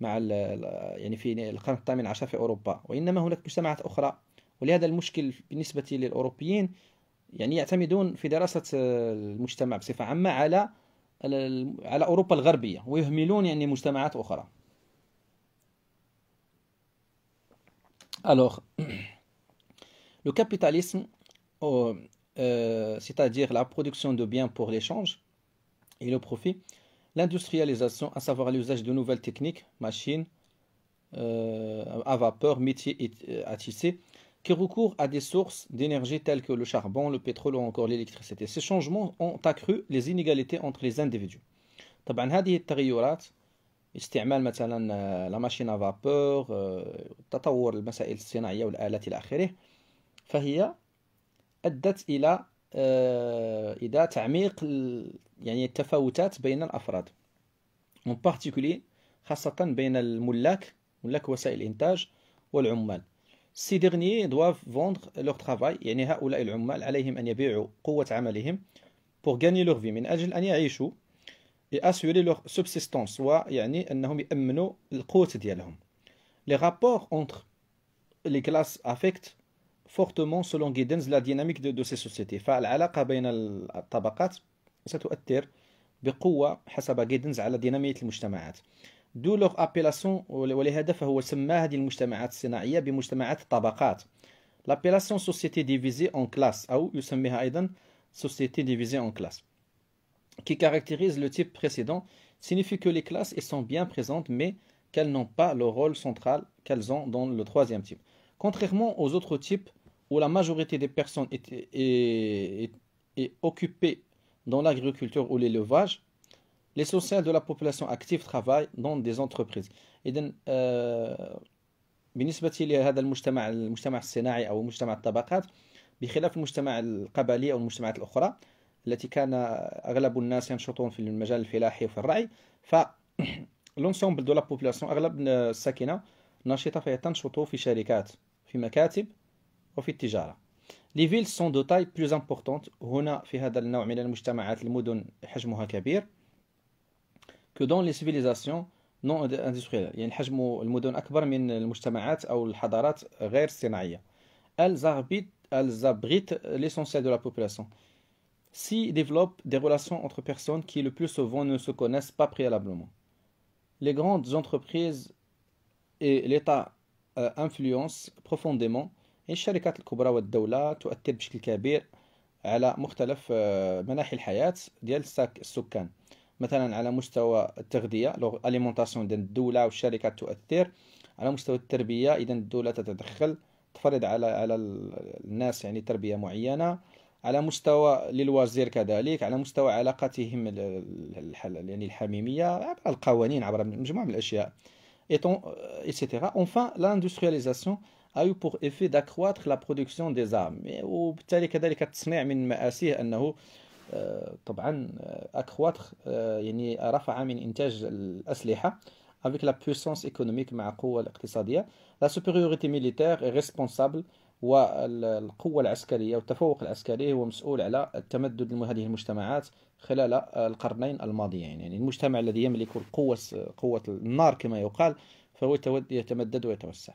مع يعني في القرن الثامن عشر في أوروبا وإنما هناك مجتمعات أخرى ولهذا المشكل بالنسبة للأوروبيين يعني يعتمدون في دراسة المجتمع بصفة عامة على على أوروبا الغربية ويهملون يعني مجتمعات أخرى ألوغ Le capitalisme, euh, c'est-à-dire la production de biens pour l'échange et le profit, l'industrialisation, à savoir l'usage de nouvelles techniques, machines, euh, à vapeur, métiers euh, à tisser, qui recourent à des sources d'énergie telles que le charbon, le pétrole ou encore l'électricité. Ces changements ont accru les inégalités entre les individus. استعمال مثلا تطور المسائل والالات الى فهي أدت إلى آه، إلى تعميق يعني التفاوتات بين الأفراد اون بارتيكولي خاصة بين الملاك ملاك وسائل الإنتاج والعمال سي ديغني دواف فوندغ لوغ ترافاي يعني هؤلاء العمال عليهم أن يبيعوا قوة عملهم بور غاني لوغ في من أجل أن يعيشوا assurer leur سوبسيستونس ويعني انهم يامنوا القوت ديالهم لي رابور اونتر لي كلاس افيكت fortement selon Giddens, la dynamique de ces sociétés. Alors, la relation entre les classes va être affectée de manière forte, selon Giddens, sur la dynamique des sociétés. D'où leur appellation, ou leur but, c'est de nommer ces sociétés de classes. L'appellation « société divisée en classes » ou « société divisée en classes » qui caractérise le type précédent signifie que les classes sont bien présentes mais qu'elles n'ont pas le rôle central qu'elles ont dans le troisième type. Contrairement aux autres types où la majorité des personnes est, est, est, est occupée dans l'agriculture ou l'élevage, l'essentiel de la population active travaille dans des entreprises. euh, بالنسبة لهذا المجتمع المجتمع الصناعي أو مجتمع الطبقات بخلاف المجتمع القبلي أو المجتمعات الأخرى التي كان أغلب الناس ينشطون في المجال الفلاحي وفي الرعي ف لونسومبل دو لا أغلب الساكنة نشطة فهي تنشط في شركات في مكاتب les villes sont de taille plus importante que dans les civilisations هذا النوع من elles abritent l'essentiel de la population s'y développent des relations entre personnes qui le plus souvent ne se connaissent pas préalablement les grandes entreprises et l'état euh, influencent profondément الشركات الكبرى والدولة تؤثر بشكل كبير على مختلف آه، مناحي الحياة ديال السكان مثلا على مستوى التغذية لو ديال الدولة والشركات تؤثر على مستوى التربية إذا الدولة تتدخل تفرض على على الناس يعني تربية معينة على مستوى للوزير كذلك على مستوى علاقاتهم يعني الحميمية عبر القوانين عبر مجموعة من الأشياء اتسيتيرا اونفان لاندوسترياليزاسيون a eu pour effet d'accroître la production des armes وبالتالي كذلك التصنيع من مآسيه أنه آه، طبعا أكرواتر آه، آه، يعني رفع من إنتاج الأسلحة avec la puissance économique مع القوة الاقتصادية la supériorité militaire est responsable والقوة العسكرية والتفوق العسكري هو مسؤول على التمدد لهذه المجتمعات خلال القرنين الماضيين يعني المجتمع الذي يملك القوة قوة النار كما يقال فهو يتمدد ويتوسع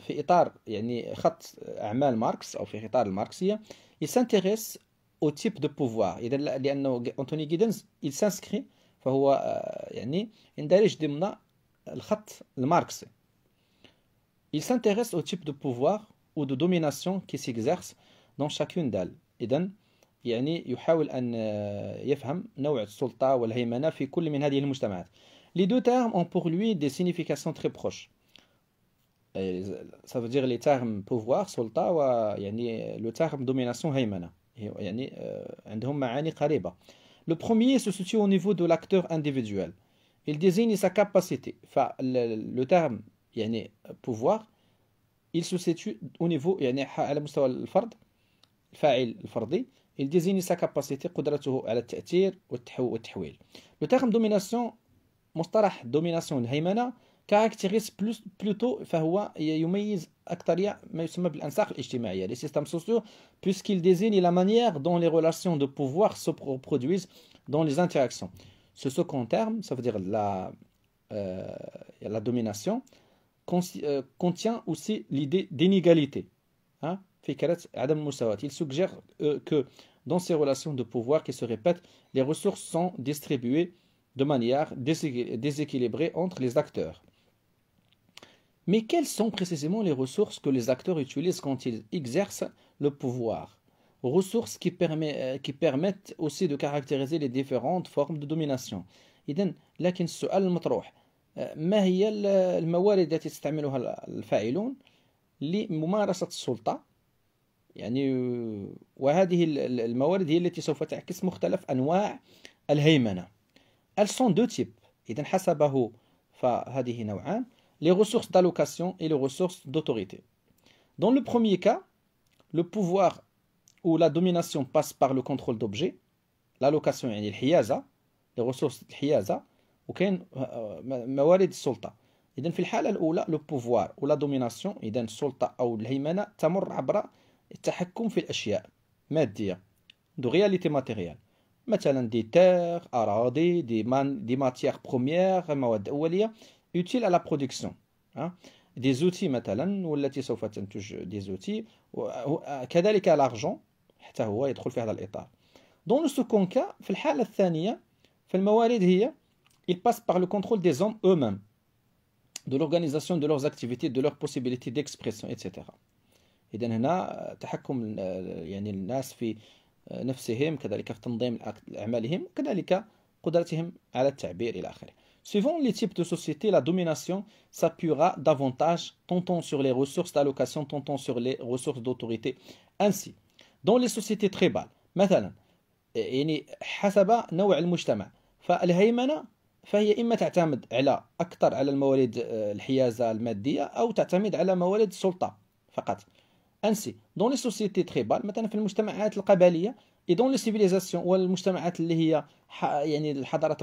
في اطار يعني خط اعمال ماركس او في إطار الماركسية يسانتيريس او تيب دو بوفوار إذا لأنه أنتوني جيدنز s'inscrit فهو يعني يندرج ضمن الخط الماركسي Il s'intéresse au type de pouvoir ou de domination qui s'exerce dans chacune d'elles. إذن يعني يحاول ان يفهم نوع السلطه والهيمنه في كل من هذه المجتمعات. Les deux termes ont pour lui des significations très proches. ça veut dire les termes pouvoir سلطة ويعني le terme domination هيمنة يعني عندهم معاني قريبة le premier se situe au niveau de l'acteur individuel il désigne sa capacité le terme يعني pouvoir il se situe au niveau يعني على مستوى الفرد الفاعل الفردي il désigne sa capacité قدرته على التأثير والتحويل le terme domination مصطلح domination الهيمنة caractérise plutôt les systèmes sociaux puisqu'il désigne la manière dont les relations de pouvoir se produisent dans les interactions. Ce second terme, ça veut dire la, euh, la domination, euh, contient aussi l'idée d'inégalité. Hein. Il suggère euh, que dans ces relations de pouvoir qui se répètent, les ressources sont distribuées de manière déséquilibrée entre les acteurs. Mais quelles sont précisément les ressources que les acteurs utilisent quand ils exercent le pouvoir Ressources qui, euh, qui permettent aussi de caractériser les différentes formes de domination. إذن le السؤال المطروح ما هي الموارد التي تستعملها الفاعلون لممارسة السلطة يعني وهذه الموارد هي التي سوف تعكس مختلف أنواع الهيمنة elles sont deux types إذن حسبه فهذه نوعان les ressources d'allocation et les ressources d'autorité. Dans le premier cas, le pouvoir ou la domination passe par le contrôle d'objets, l'allocation et les ressources l'allocation, et les ressources de sultan. dans le cas le pouvoir ou la domination, et dans le sultan ou l'haïmana, tamur abra et tahakum des achia, dire de réalité matérielle. a des terres, des matières premières, matières premières, utile à la production. Hein. Des outils, ou des outils, euh, l'argent, حتى هو يدخل Dans le cas, il passe par le contrôle des hommes eux-mêmes, de l'organisation de leurs activités, de leurs possibilités d'expression, etc. Suivant les types de sociétés, la domination s'appuiera davantage, tantôt sur les ressources d'allocation, tantôt sur les ressources d'autorité. Ainsi, dans les sociétés tribales, مثلا يعني حسب نوع المجتمع فالهيمنه فهي إما تعتمد على أكثر على الموارد الحيازة المادية أو تعتمد على موارد فقط سوسيتي تريبال مثلا في المجتمعات دون لي سيفيليزاسيون والمجتمعات اللي هي يعني الحضارات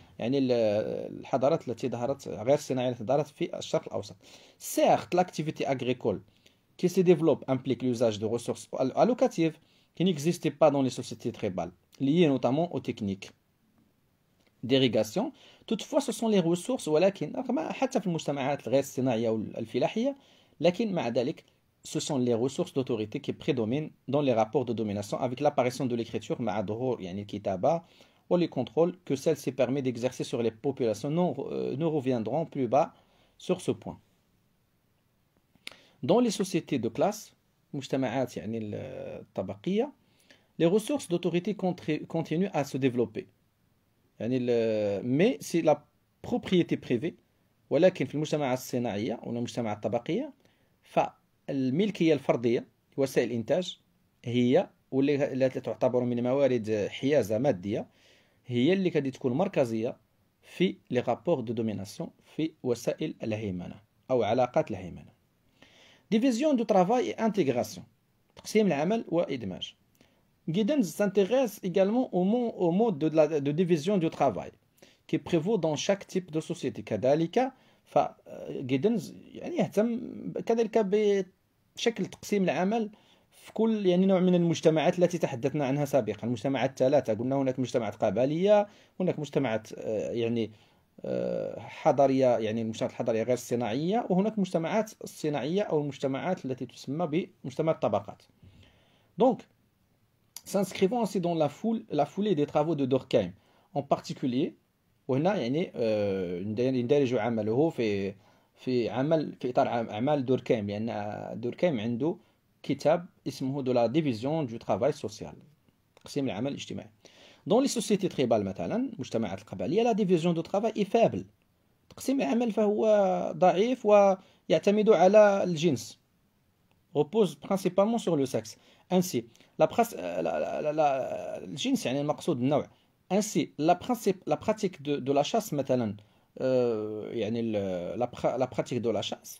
certes l'activité agricole qui se développe implique l'usage de ressources allocatives qui n'existaient pas dans les sociétés tribales liées notamment aux techniques d'irrigation toutefois ce sont les ressources ce sont les ressources d'autorité qui prédominent dans les rapports de domination avec l'apparition de l'écriture مع ظهور ou les contrôles que celle-ci permet d'exercer sur les populations. Nous, reviendrons plus bas sur ce point. Dans les sociétés de classe, les ressources d'autorité continuent à se développer. Mais c'est la propriété privée ولكن في المجتمعات الصناعية المجتمع الطبقية فالملكية الفردية لوسائل الإنتاج هي واللي تعتبر من موارد حيازة مادية هي اللي كدي تكون مركزيه في لي رابور دو دوميناسيون في وسائل الهيمنه او علاقات الهيمنه ديفيزيون دو ترافاي انتغراسيون تقسيم العمل وادماج جيدنز s'intéresse également au, au mode دو ديفيزيون دو division كي travail دون شاك تيب دو سوسيتي de société. كذلك فجيدنز euh, يعني يهتم كذلك بشكل تقسيم العمل في كل يعني نوع من المجتمعات التي تحدثنا عنها سابقا المجتمعات الثلاثة قلنا هناك مجتمعات قبلية هناك مجتمعات آه، يعني آه، حضرية يعني المجتمعات الحضرية غير الصناعية وهناك مجتمعات الصناعية أو المجتمعات التي تسمى بمجتمع الطبقات دونك s'inscrivant ainsi dans la, foule, la foulée des travaux de Durkheim, en particulier, وهنا يعني يندرج آه، عمله في في عمل في اطار اعمال دوركايم لان دوركايم عنده كتاب اسمه de la division du travail social تقسيم العمل الاجتماعي دون لي سوسيتي تريبال مثلا المجتمعات القبليه لا ديفيزيون دو ترافاي اي فابل تقسيم العمل فهو ضعيف ويعتمد على الجنس repose principalement sur le sexe ainsi la, la, la, la الجنس يعني المقصود النوع ainsi la, principe, la pratique de, de la chasse مثلا euh, يعني la, la pratique de la chasse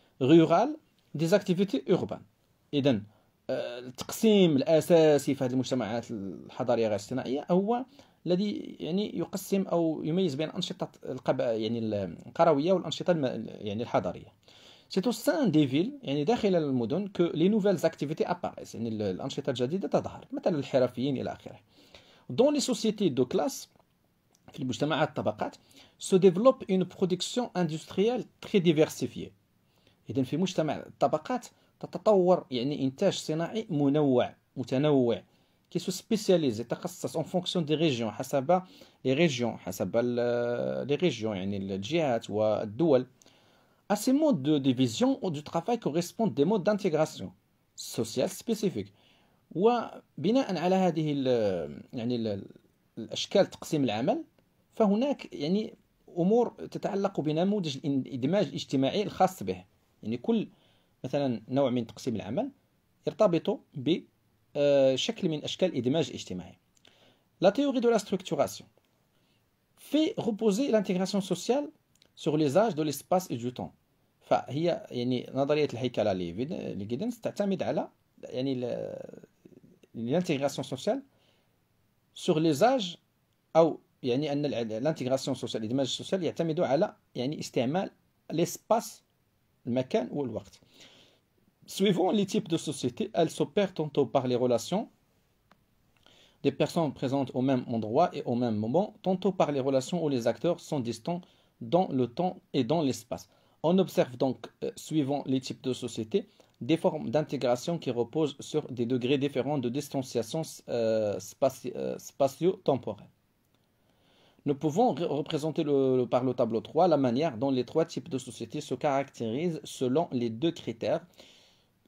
rural des activités urbaines اذا آه، التقسيم الاساسي في هذه المجتمعات الحضاريه غير الصناعيه هو الذي يعني يقسم او يميز بين انشطه القب يعني القرويه والانشطه يعني الحضاريه سي au sein des villes يعني داخل المدن كو لي nouvelles activités apparaissent, يعني الانشطه الجديده تظهر مثلا الحرفيين الى اخره دون لي سوسيتي دو كلاس في المجتمعات الطبقات se développe une production industrielle très diversifiée اذا في مجتمع الطبقات تتطور يعني انتاج صناعي منوع متنوع كي سو سبيسياليزي تخصص اون فونكسيون دي ريجيون حسب لي ريجيون حسب لي ريجيون يعني الجهات والدول À مود دو de او دو ترافاي كوريسبوند دي مود دانتيغراسيون سوسيال سبيسيفيك وبناء على هذه ال يعني ال الاشكال تقسيم العمل فهناك يعني امور تتعلق بنموذج الادماج الاجتماعي الخاص به يعني كل مثلا نوع من تقسيم العمل يرتبط بشكل آه، من اشكال ادماج اجتماعي لا تيوري دو لا ستركتوراسيون في روبوزي لانتيغراسيون سوسيال سوغ ليزاج دو ليسباس اي دو طون فهي يعني نظريه الهيكله لجيدنز تعتمد على يعني لانتيغراسيون سوسيال سوغ ليزاج او يعني ان الانتيغراسيون سوسيال الادماج السوسيال يعتمد على يعني استعمال ليسباس suivant les types de sociétés elles s'opèrent tantôt par les relations des personnes présentes au même endroit et au même moment tantôt par les relations où les acteurs sont distants dans le temps et dans l'espace on observe donc euh, suivant les types de sociétés des formes d'intégration qui reposent sur des degrés différents de distanciation euh, euh, spatio-temporelle. Nous pouvons représenter par le tableau 3 la manière dont les trois types de sociétés se caractérisent selon les deux critères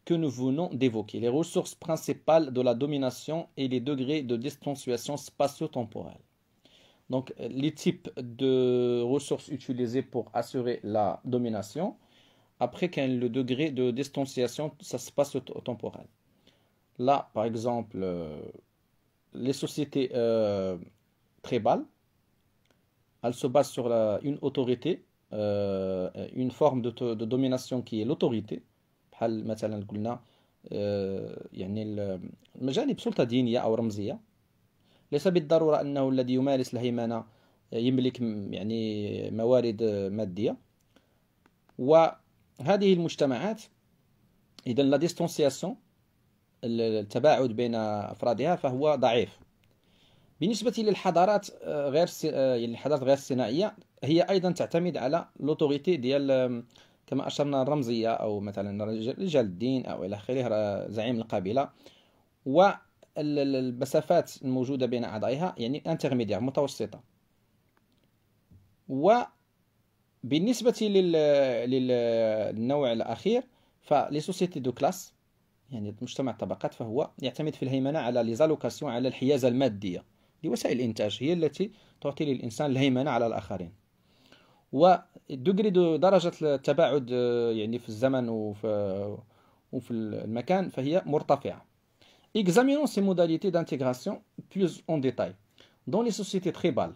que nous venons d'évoquer, les ressources principales de la domination et les degrés de distanciation spatio-temporelle. Donc euh, les types de ressources utilisées pour assurer la domination, après quel le degré de distanciation spatio-temporelle. Là, par exemple, euh, les sociétés euh, tribales, elle se base sur la, une autorité, euh, une forme de, de, domination qui est l'autorité. بحال مثلا قلنا يعني المجانب سلطة دينية أو رمزية ليس بالضرورة أنه الذي يمارس الهيمنة يملك يعني موارد مادية وهذه المجتمعات إذا لا ديستونسياسيون التباعد بين أفرادها فهو ضعيف بالنسبه للحضارات آه، غير آه، يعني الحضارات غير الصناعيه هي ايضا تعتمد على لوتوريتي ديال كما اشرنا الرمزيه او مثلا رجال الدين او الى اخره زعيم القبيله والمسافات الموجوده بين اعضائها يعني انترميديير متوسطه و بالنسبة للنوع الاخير فلي سوسيتي دو كلاس يعني مجتمع الطبقات فهو يعتمد في الهيمنه على ليزالوكاسيون على الحيازه الماديه لوسائل الإنتاج هي التي تعطي للإنسان الهيمنة على الآخرين دو درجة التباعد آه، يعني في الزمن وفي, وفي المكان فهي مرتفعة اكزامينون سي موداليتي دانتيغراسيون plus اون ديتاي دون لي سوسيتي تريبال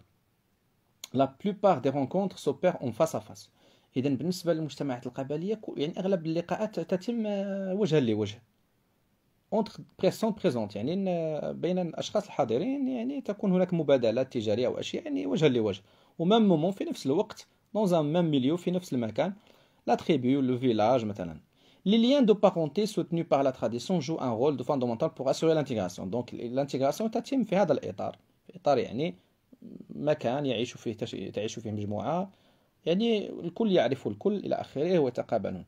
لا بلوبار دي رونكونتر سوبر اون فاس ا فاس إذا بالنسبة للمجتمعات القبلية يعني أغلب اللقاءات تتم آه، وجها لوجه اونتر بريسون بريزونت يعني آه، بين الاشخاص الحاضرين يعني تكون هناك مبادلات تجاريه واشياء يعني وجها لوجه ومام مومون في نفس الوقت دون ان ميم ميليو في نفس المكان لا تريبيو لو فيلاج مثلا ليان دو بارونتي سوتنو بار لا تراديسيون جو ان رول دو فاندومونتال بور اسوري لانتيغراسيون دونك لانتيغراسيون تتم في هذا الإطار، في إطار يعني مكان يعيش فيه تعيش فيه مجموعة، يعني الكل يعرف الكل إلى آخره ويتقابلون.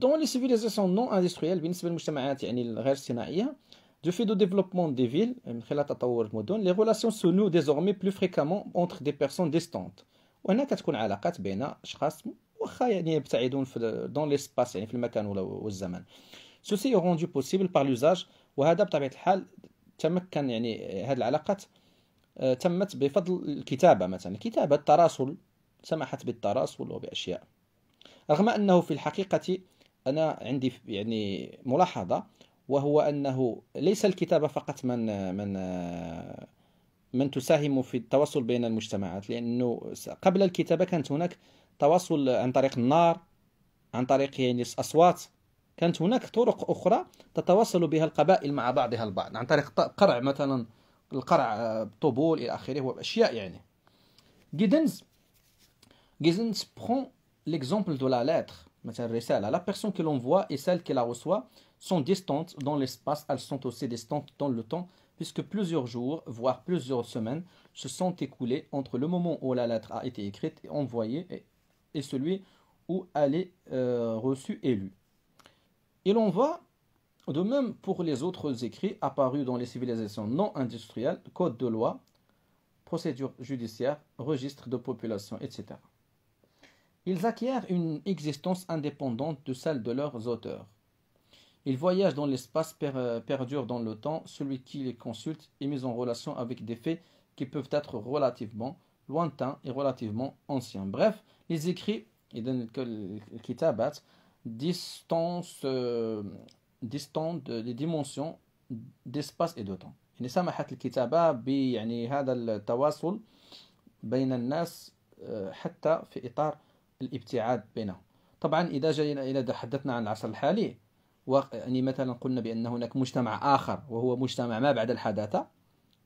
دون لي سيفيليزاسيون نون اندستريال بالنسبه للمجتمعات يعني الغير صناعيه دي فيل من خلال تطور المدن لي غولاسيون se nouent désormais بلو فريكامون اونتر دي بيرسون ديستونت وهنا كتكون علاقات بين اشخاص واخا يعني يبتعدون في دون ليسباس يعني في المكان والزمان. سو سي روندو بوسيبل بار لوزاج وهذا بطبيعه الحال تمكن يعني هذه العلاقات آه، تمت بفضل الكتابه مثلا، الكتابه التراسل سمحت بالتراسل وباشياء. رغم انه في الحقيقه أنا عندي يعني ملاحظة وهو أنه ليس الكتابة فقط من من من تساهم في التواصل بين المجتمعات لأنه قبل الكتابة كانت هناك تواصل عن طريق النار عن طريق يعني الأصوات كانت هناك طرق أخرى تتواصل بها القبائل مع بعضها البعض عن طريق قرع مثلا القرع الطبول آه، إلى آخره وأشياء يعني جيدنز جيدنز بخون ليكزومبل دو لا لاتر La personne que l'on voit et celle qu'elle la reçoit sont distantes dans l'espace, elles sont aussi distantes dans le temps, puisque plusieurs jours, voire plusieurs semaines, se sont écoulés entre le moment où la lettre a été écrite et envoyée et, celui où elle est euh, reçue et lue. Et l'on voit de même pour les autres écrits apparus dans les civilisations non industrielles, codes de loi, procédures judiciaires, registres de population, etc ils acquièrent une existence indépendante de celle de leurs auteurs. Ils voyagent dans l'espace, euh, perdurent dans le temps, celui qui les consulte est mis en relation avec des faits qui peuvent être relativement lointains et relativement anciens. Bref, les écrits, et distance, euh, des dimensions d'espace et de temps. يعني بين الناس حتى في الابتعاد بينهم طبعا إذا جينا إلى تحدثنا عن العصر الحالي يعني مثلا قلنا بأن هناك مجتمع آخر وهو مجتمع ما بعد الحداثة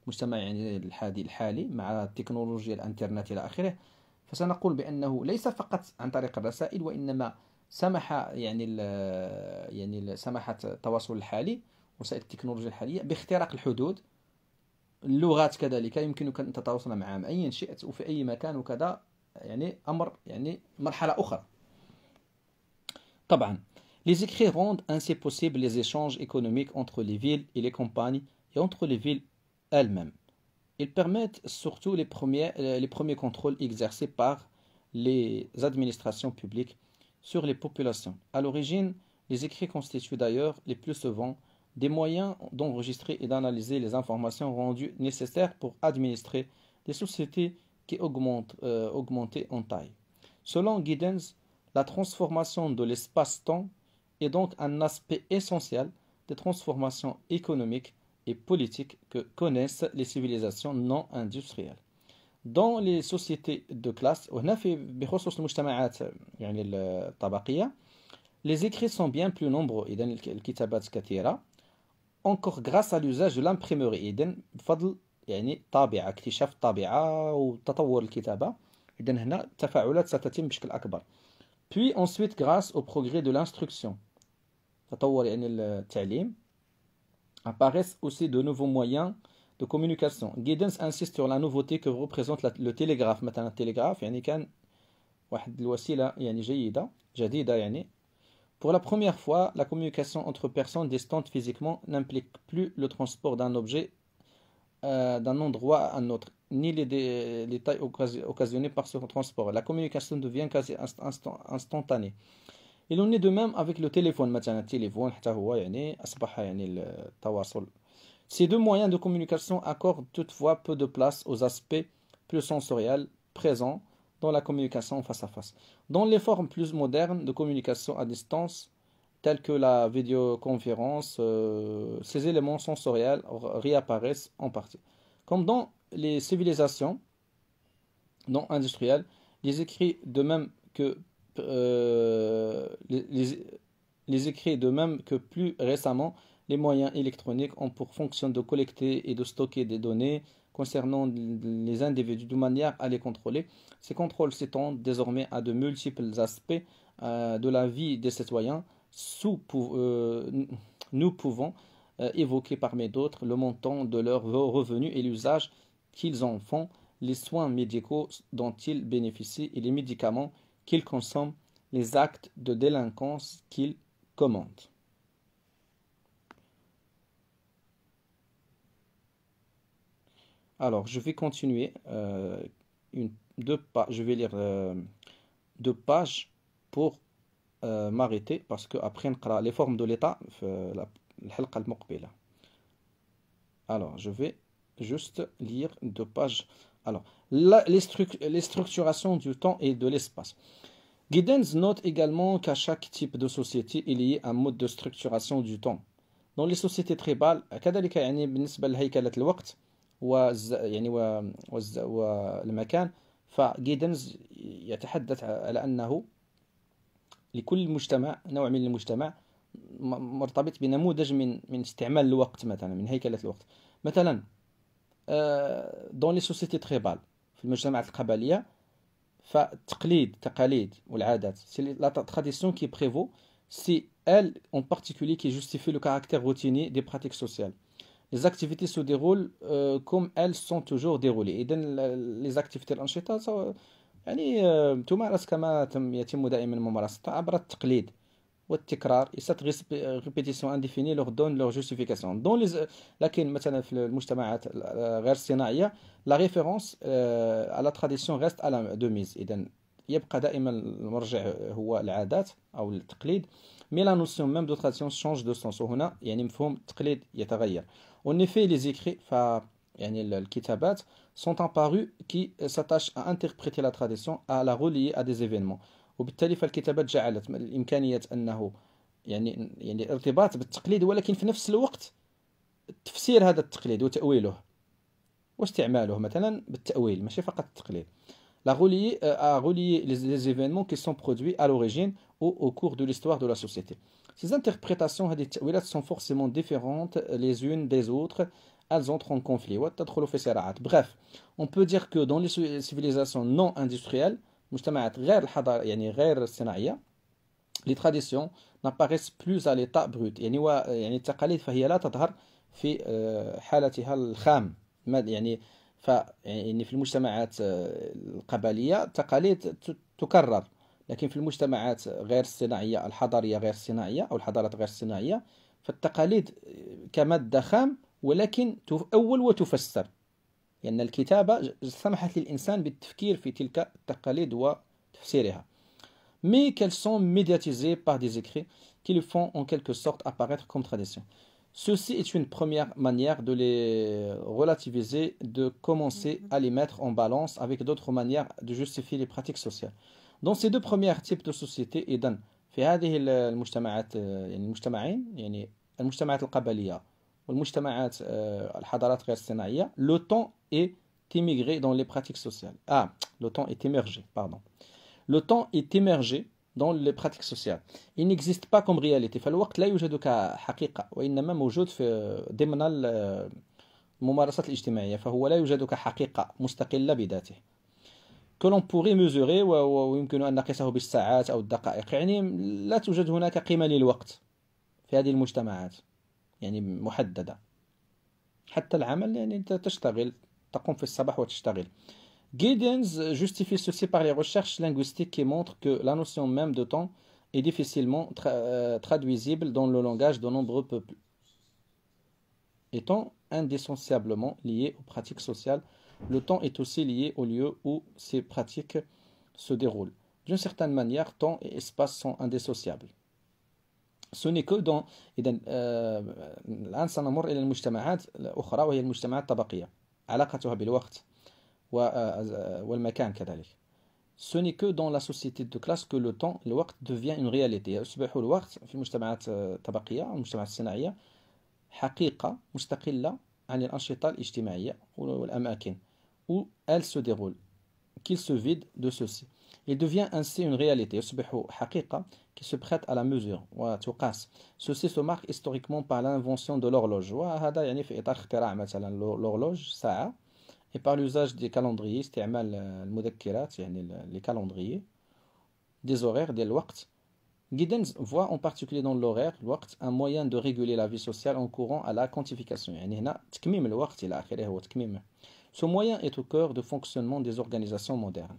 مجتمع يعني الحادي الحالي مع التكنولوجيا الانترنت إلى آخره فسنقول بأنه ليس فقط عن طريق الرسائل وإنما سمح يعني الـ يعني الـ سمحت التواصل الحالي وسائل التكنولوجيا الحالية باختراق الحدود اللغات كذلك يمكنك أن تتواصل مع اي أين شئت وفي أي مكان وكذا Les écrits rendent ainsi possible les échanges économiques entre les villes et les campagnes et entre les villes elles-mêmes. Ils permettent surtout euh, les premiers, contrôles exercés par les administrations publiques sur les populations. À l'origine, les écrits constituent d'ailleurs les plus souvent des moyens d'enregistrer et d'analyser les informations rendues nécessaires pour administrer des sociétés qui augmente, euh, augmenter en taille. Selon Giddens, la transformation de l'espace-temps est donc un aspect essentiel des transformations économiques et politiques que connaissent les civilisations non industrielles. Dans les sociétés de classe, les écrits sont bien plus nombreux, encore grâce à l'usage de l'imprimerie, يعني اكتشاف puis ensuite grâce au progrès de l'instruction تطور يعني التعليم apparaissent aussi de nouveaux moyens de communication guidance insiste sur la nouveauté que représente le télégraphe مثلا télégraphe, يعني كان واحد Pour la première fois, la communication entre personnes distantes physiquement n'implique plus le transport d'un objet euh, d'un endroit à un autre, ni les, détails occasionnés par ce transport. La communication devient quasi instantanée. Il en est de même avec le téléphone. le téléphone, ces deux moyens de communication accordent toutefois peu de place aux aspects plus sensoriels présents dans la communication face à face. Dans les formes plus modernes de communication à distance, que la vidéoconférence, euh, ces éléments sensoriels réapparaissent en partie. Comme dans les civilisations non industrielles, les écrits de même que euh, les, écrits de même que plus récemment, les moyens électroniques ont pour fonction de collecter et de stocker des données concernant les individus de manière à les contrôler. Ces contrôles s'étendent désormais à de multiples aspects euh, de la vie des citoyens, euh, nous pouvons euh, évoquer parmi d'autres le montant de leurs revenus et l'usage qu'ils en font, les soins médicaux dont ils bénéficient et les médicaments qu'ils consomment, les actes de délinquance qu'ils commandent. Alors, je vais continuer. Euh, une, deux je vais lire deux pages pour euh, m'arrêter parce que après les formes de l'état euh, alors je vais juste lire deux pages alors les, les, structurations du temps et de l'espace Giddens note également qu'à chaque type de société il y a un mode de structuration du temps dans les sociétés tribales كذلك يعني بالنسبه لهيكله الوقت و يعني والمكان فجيدنز يتحدث على لكل مجتمع نوع من المجتمع مرتبط بنموذج من من استعمال الوقت مثلا من هيكله الوقت مثلا دون لي سوسيتي تريبال في المجتمعات القبليه فالتقليد التقاليد والعادات سي لا تراديسيون كي بريفو سي ال اون بارتيكولي كي جوستيفي لو كاركتير روتيني دي براتيك سوسيال les activités se déroulent euh, comme elles sont toujours déroulées. Et dans les activités de يعني آه، تمارس كما تم يتم دائما ممارستها عبر التقليد والتكرار يستغل ريبيتيسيون انديفيني لو دون لو جوستيفيكاسيون دون لز... لكن مثلا في المجتمعات آه، غير الصناعيه لا ريفيرونس على تراديسيون ريست على دو ميز اذا يبقى دائما المرجع هو العادات او التقليد مي لا نوسيون ميم دو تراديسيون شونج دو سونس وهنا يعني مفهوم التقليد يتغير وني في لي زيكري ف يعني الكتابات sont apparus qui euh, s'attachent à interpréter la tradition, à la relier à des événements. وبالتالي فالكتابات جعلت الإمكانية أنه يعني يعني ارتباط بالتقليد ولكن في نفس الوقت تفسير هذا التقليد وتأويله واستعماله مثلا بالتأويل ماشي فقط التقليد la relier euh, à relier les, les événements qui sont produits à l'origine ou au cours de l'histoire de la société. Ces interprétations sont forcément différentes les unes des autres elles entrent en conflit bref on peut dire que dans les civilisations non industrielles les traditions n'apparaissent plus à l'état brut التقاليد فهي لا تظهر في حالتها الخام يعني ف يعني في المجتمعات القبليه التقاليد تكرر لكن في المجتمعات غير الصناعيه الحضاريه غير الصناعيه او الحضارات غير الصناعيه فالتقاليد كماده خام mais qu'elles sont médiatisées par des écrits qui les font en quelque sorte apparaître comme tradition. Ceci est une première manière de les relativiser, de commencer à les mettre en balance avec d'autres manières de justifier les pratiques sociales. Dans ces deux premiers types de sociétés, والمجتمعات آه، الحضارات غير الصناعيه لو طون اي تيميغري دون لي براتيك سوسيال اه لو طون اي émergé, باردون لو طون اي émergé دون لي براتيك سوسيال اي نيكزيست با كوم رياليتي فالوقت لا يوجد كحقيقة وإنما موجود في ضمن آه، الممارسات الاجتماعية فهو لا يوجد كحقيقة مستقلة بذاته. que l'on pourrait mesurer ويمكن أن نقيسه بالساعات أو الدقائق يعني لا توجد هناك قيمة للوقت في هذه المجتمعات Giddens justifie ceci par les recherches linguistiques qui montrent que la notion même de temps est difficilement euh, traduisible dans le langage de nombreux peuples, étant indissociablement lié aux pratiques sociales. Le temps est aussi lié au lieu où ces pratiques se déroulent. D'une certaine manière, temps et espace sont indissociables. سونيكو دون اذا آه، الان سنمر الى المجتمعات الاخرى وهي المجتمعات الطبقيه علاقتها بالوقت آه، آه، والمكان كذلك Ce n'est que dans la société de classe que le temps, le وقت devient une réalité. يصبح الوقت في المجتمعات الطبقية والمجتمعات الصناعية حقيقة مستقلة عن الأنشطة الاجتماعية والأماكن و elle se déroule, qu'il se vide de ceci. Il devient ainsi une réalité, qui se prête à la mesure. Ceci se marque historiquement par l'invention de l'horloge. et par l'usage des calendriers, les calendriers, des horaires, des waqt. Giddens voit en particulier dans l'horaire, un moyen de réguler la vie sociale en courant à la quantification. Ce moyen est au cœur du fonctionnement des organisations modernes.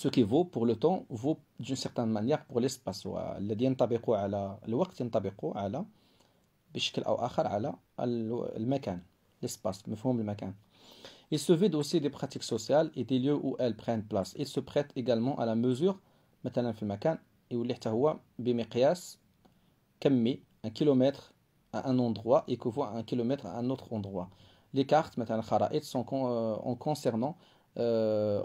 ce qui vaut pour le temps vaut d'une certaine manière pour l'espace Le l'espace Il se vide aussi des pratiques sociales et des lieux où elles prennent place. Il se prête également à la mesure, maintenant et المكان où un kilomètre à un endroit que voit un kilomètre à un autre endroit. Les cartes, maintenant, sont euh, en concernant ont euh,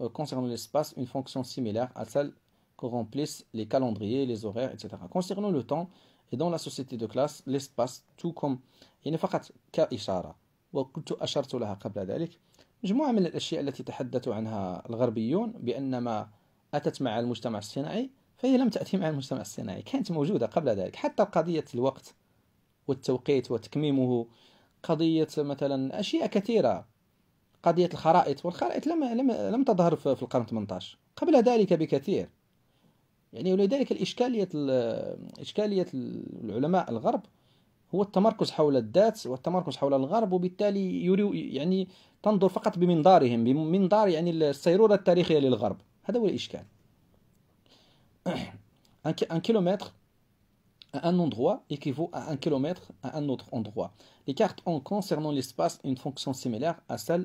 euh, concernant l'espace une fonction similaire à celle que remplissent les calendriers, les horaires, etc. Concernant le temps, et dans la société de classe, l'espace, tout comme يعني فقط كإشارة وكنت أشرت لها قبل ذلك مجموعة من الأشياء التي تحدثوا عنها الغربيون بأن ما أتت مع المجتمع الصناعي فهي لم تأتي مع المجتمع الصناعي كانت موجودة قبل ذلك حتى قضية الوقت والتوقيت وتكميمه قضية مثلا أشياء كثيرة قضية الخرائط والخرائط لم, لم, لم تظهر في القرن 18 قبل ذلك بكثير يعني ولذلك الإشكالية إشكالية العلماء الغرب هو التمركز حول الذات والتمركز حول الغرب وبالتالي يريو يعني تنظر فقط بمنظارهم بمنظار يعني السيرورة التاريخية للغرب هذا هو الإشكال ان كيلومتر ان un ايكيفو أن à أن kilomètre à un autre endroit. Les cartes ont concernant l'espace une fonction similaire à celle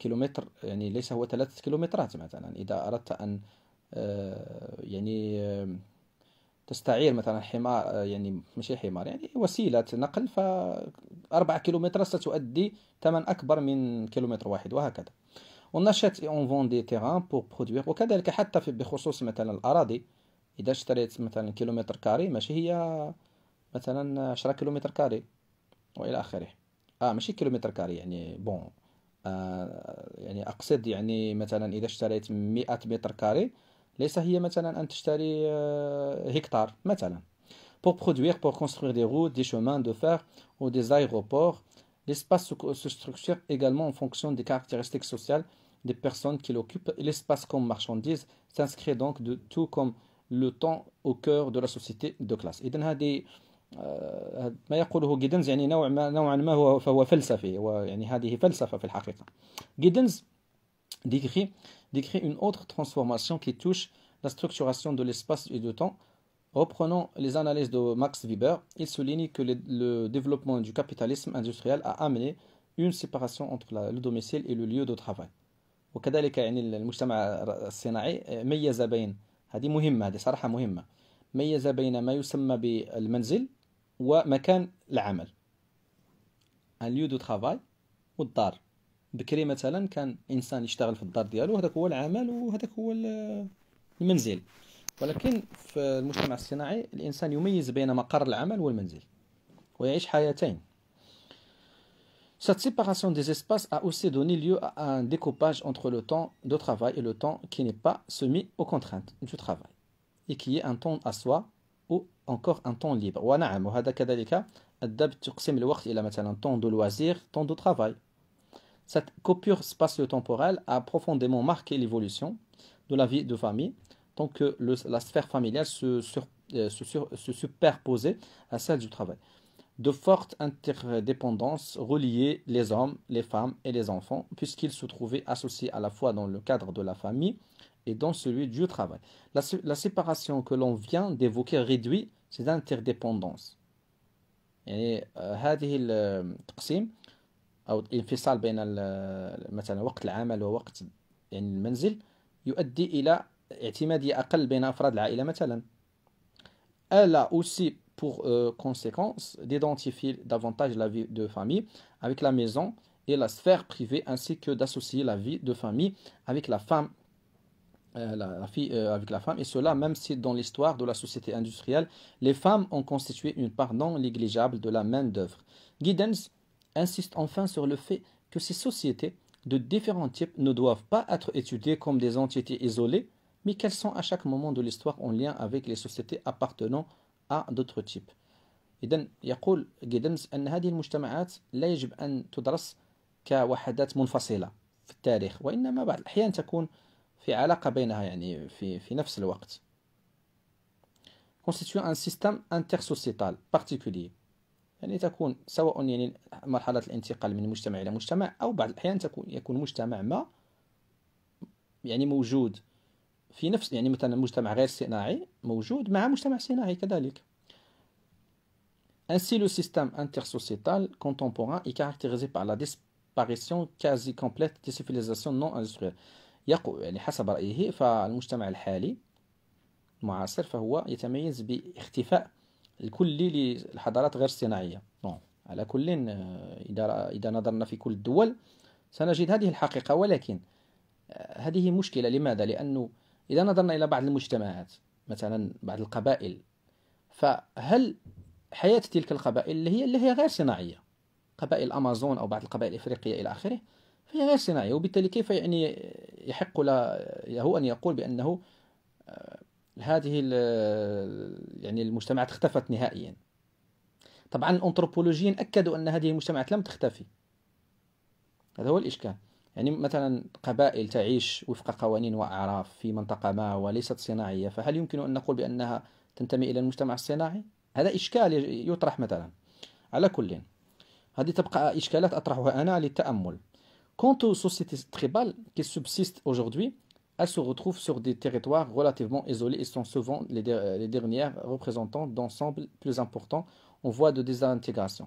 كيلومتر يعني ليس هو ثلاثة كيلومترات مثلا إذا أردت أن آه، يعني آه، تستعير مثلا حمار آه، يعني ماشي حمار يعني وسيلة نقل فأربعة كيلومترات ستؤدي ثمن أكبر من كيلومتر واحد وهكذا ونشأت اون فون دي تيران بور برودوير وكذلك حتى في بخصوص مثلا الأراضي إذا اشتريت مثلا كيلومتر كاري ماشي هي مثلا عشرة كيلومتر كاري وإلى آخره اه ماشي كيلومتر كاري يعني بون 100 pour produire, pour construire des routes, des chemins de fer ou des aéroports, l'espace se structure également en fonction des caractéristiques sociales des personnes qui l'occupent. L'espace comme marchandise s'inscrit donc de tout comme le temps au cœur de la société de classe. Hein, آه، ما يقوله جيدنز يعني نوع ما نوعا ما هو فهو فلسفي ويعني هذه فلسفه في الحقيقه جيدنز ديكري ديكري اون اوتر ترانسفورماسيون كي توش لا ستركتوراسيون دو لسباس اي دو تون Reprenons les analyses de Max Weber, il souligne que le, le développement du capitalisme industriel a amené une séparation entre la, le domicile et le lieu de travail. وكذلك يعني المجتمع الصناعي ميز بين هذه مهمة هذه صراحة مهمة ميز بين ما يسمى بالمنزل ومكان العمل ان ليو دو ترافاي والدار بكري مثلا كان انسان يشتغل في الدار ديالو هذاك هو العمل وهذاك هو المنزل ولكن في المجتمع الصناعي الانسان يميز بين مقر العمل والمنزل ويعيش حياتين Cette séparation des espaces a aussi donné lieu à un découpage entre le temps de travail et le temps qui n'est pas soumis aux contraintes du travail et qui est un temps à soi ou encore un temps libre. un temps de loisir, temps de travail. Cette coupure spatio-temporelle a profondément marqué l'évolution de la vie de famille, tant que la sphère familiale euh, se superposait à celle du travail. De fortes interdépendances reliaient les hommes, les femmes et les enfants, puisqu'ils se trouvaient associés à la fois dans le cadre de la famille et dans celui du travail. La, séparation que l'on vient d'évoquer réduit ces interdépendances. Et هذه التقسيم الانفصال بين مثلا وقت العمل يعني المنزل يؤدي بين مثلا Elle a aussi pour euh, conséquence d'identifier davantage la vie de famille avec la maison et la sphère privée ainsi que d'associer la vie de famille avec la femme euh, la, fille euh, avec la femme, et cela même si dans l'histoire de la société industrielle, les femmes ont constitué une part non négligeable de la main-d'œuvre. Giddens insiste enfin sur le fait que ces sociétés de différents types ne doivent pas être étudiées comme des entités isolées, mais qu'elles sont à chaque moment de l'histoire en lien avec les sociétés appartenant à d'autres types. منفصلة في التاريخ تكون في علاقة بينها يعني في, في نفس الوقت constituant un système intersociétal particulier يعني تكون سواء يعني مرحلة الانتقال من مجتمع إلى مجتمع أو بعض الأحيان تكون يكون مجتمع ما يعني موجود في نفس يعني مثلا مجتمع غير صناعي موجود مع مجتمع صناعي كذلك Ainsi, le système intersociétal contemporain est caractérisé par la disparition quasi complète des civilisations non industrielles. يقو يعني حسب رأيه فالمجتمع الحالي المعاصر فهو يتميز باختفاء الكلي للحضارات غير الصناعية نعم، على كل إذا إذا نظرنا في كل الدول سنجد هذه الحقيقة ولكن آه، هذه مشكلة لماذا؟ لأنه إذا نظرنا إلى بعض المجتمعات مثلا بعض القبائل فهل حياة تلك القبائل اللي هي اللي هي غير صناعية قبائل الأمازون أو بعض القبائل الإفريقية إلى آخره هي غير صناعية وبالتالي كيف يعني يحق له أن يقول بأنه آه، هذه يعني المجتمعات اختفت نهائيا طبعا الانثروبولوجيين أكدوا أن هذه المجتمعات لم تختفي هذا هو الإشكال يعني مثلا قبائل تعيش وفق قوانين وأعراف في منطقة ما وليست صناعية فهل يمكن أن نقول بأنها تنتمي إلى المجتمع الصناعي؟ هذا إشكال يطرح مثلا على كل هذه تبقى إشكالات أطرحها أنا للتأمل Quant aux sociétés tribales qui subsistent aujourd'hui, elles se retrouvent sur des territoires relativement isolés et sont souvent les, dernières représentantes d'ensembles plus importants en voie de désintégration.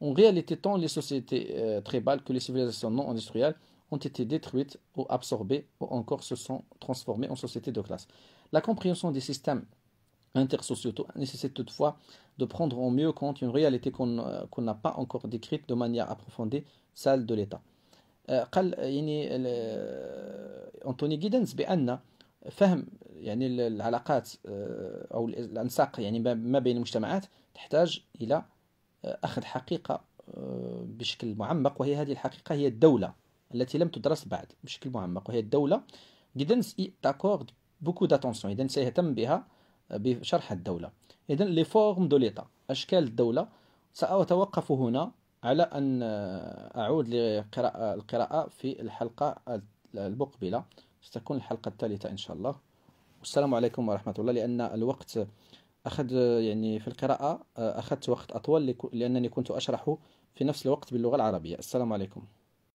En réalité, tant les sociétés euh, tribales que les civilisations non industrielles ont été détruites ou absorbées ou encore se sont transformées en sociétés de classe. La compréhension des systèmes intersociétaux nécessite toutefois de prendre en mieux compte une réalité qu'on euh, n'a pas encore décrite de manière approfondie, celle de l'État. قال يعني انطوني جيدنز بأن فهم يعني العلاقات آه، أو الأنساق يعني ما بين المجتمعات تحتاج إلى آه، أخذ حقيقة آه، بشكل معمق وهي هذه الحقيقة هي الدولة التي لم تدرس بعد بشكل معمق وهي الدولة اي تاكورد بوكو داتونسيون اذا سيهتم بها بشرح الدولة اذا لي فورم دو أشكال الدولة سأتوقف هنا على أن أعود لقراءة القراءة في الحلقة المقبلة ستكون الحلقة الثالثة إن شاء الله والسلام عليكم ورحمة الله لأن الوقت أخذ يعني في القراءة أخذت وقت أطول لأنني كنت أشرح في نفس الوقت باللغة العربية السلام عليكم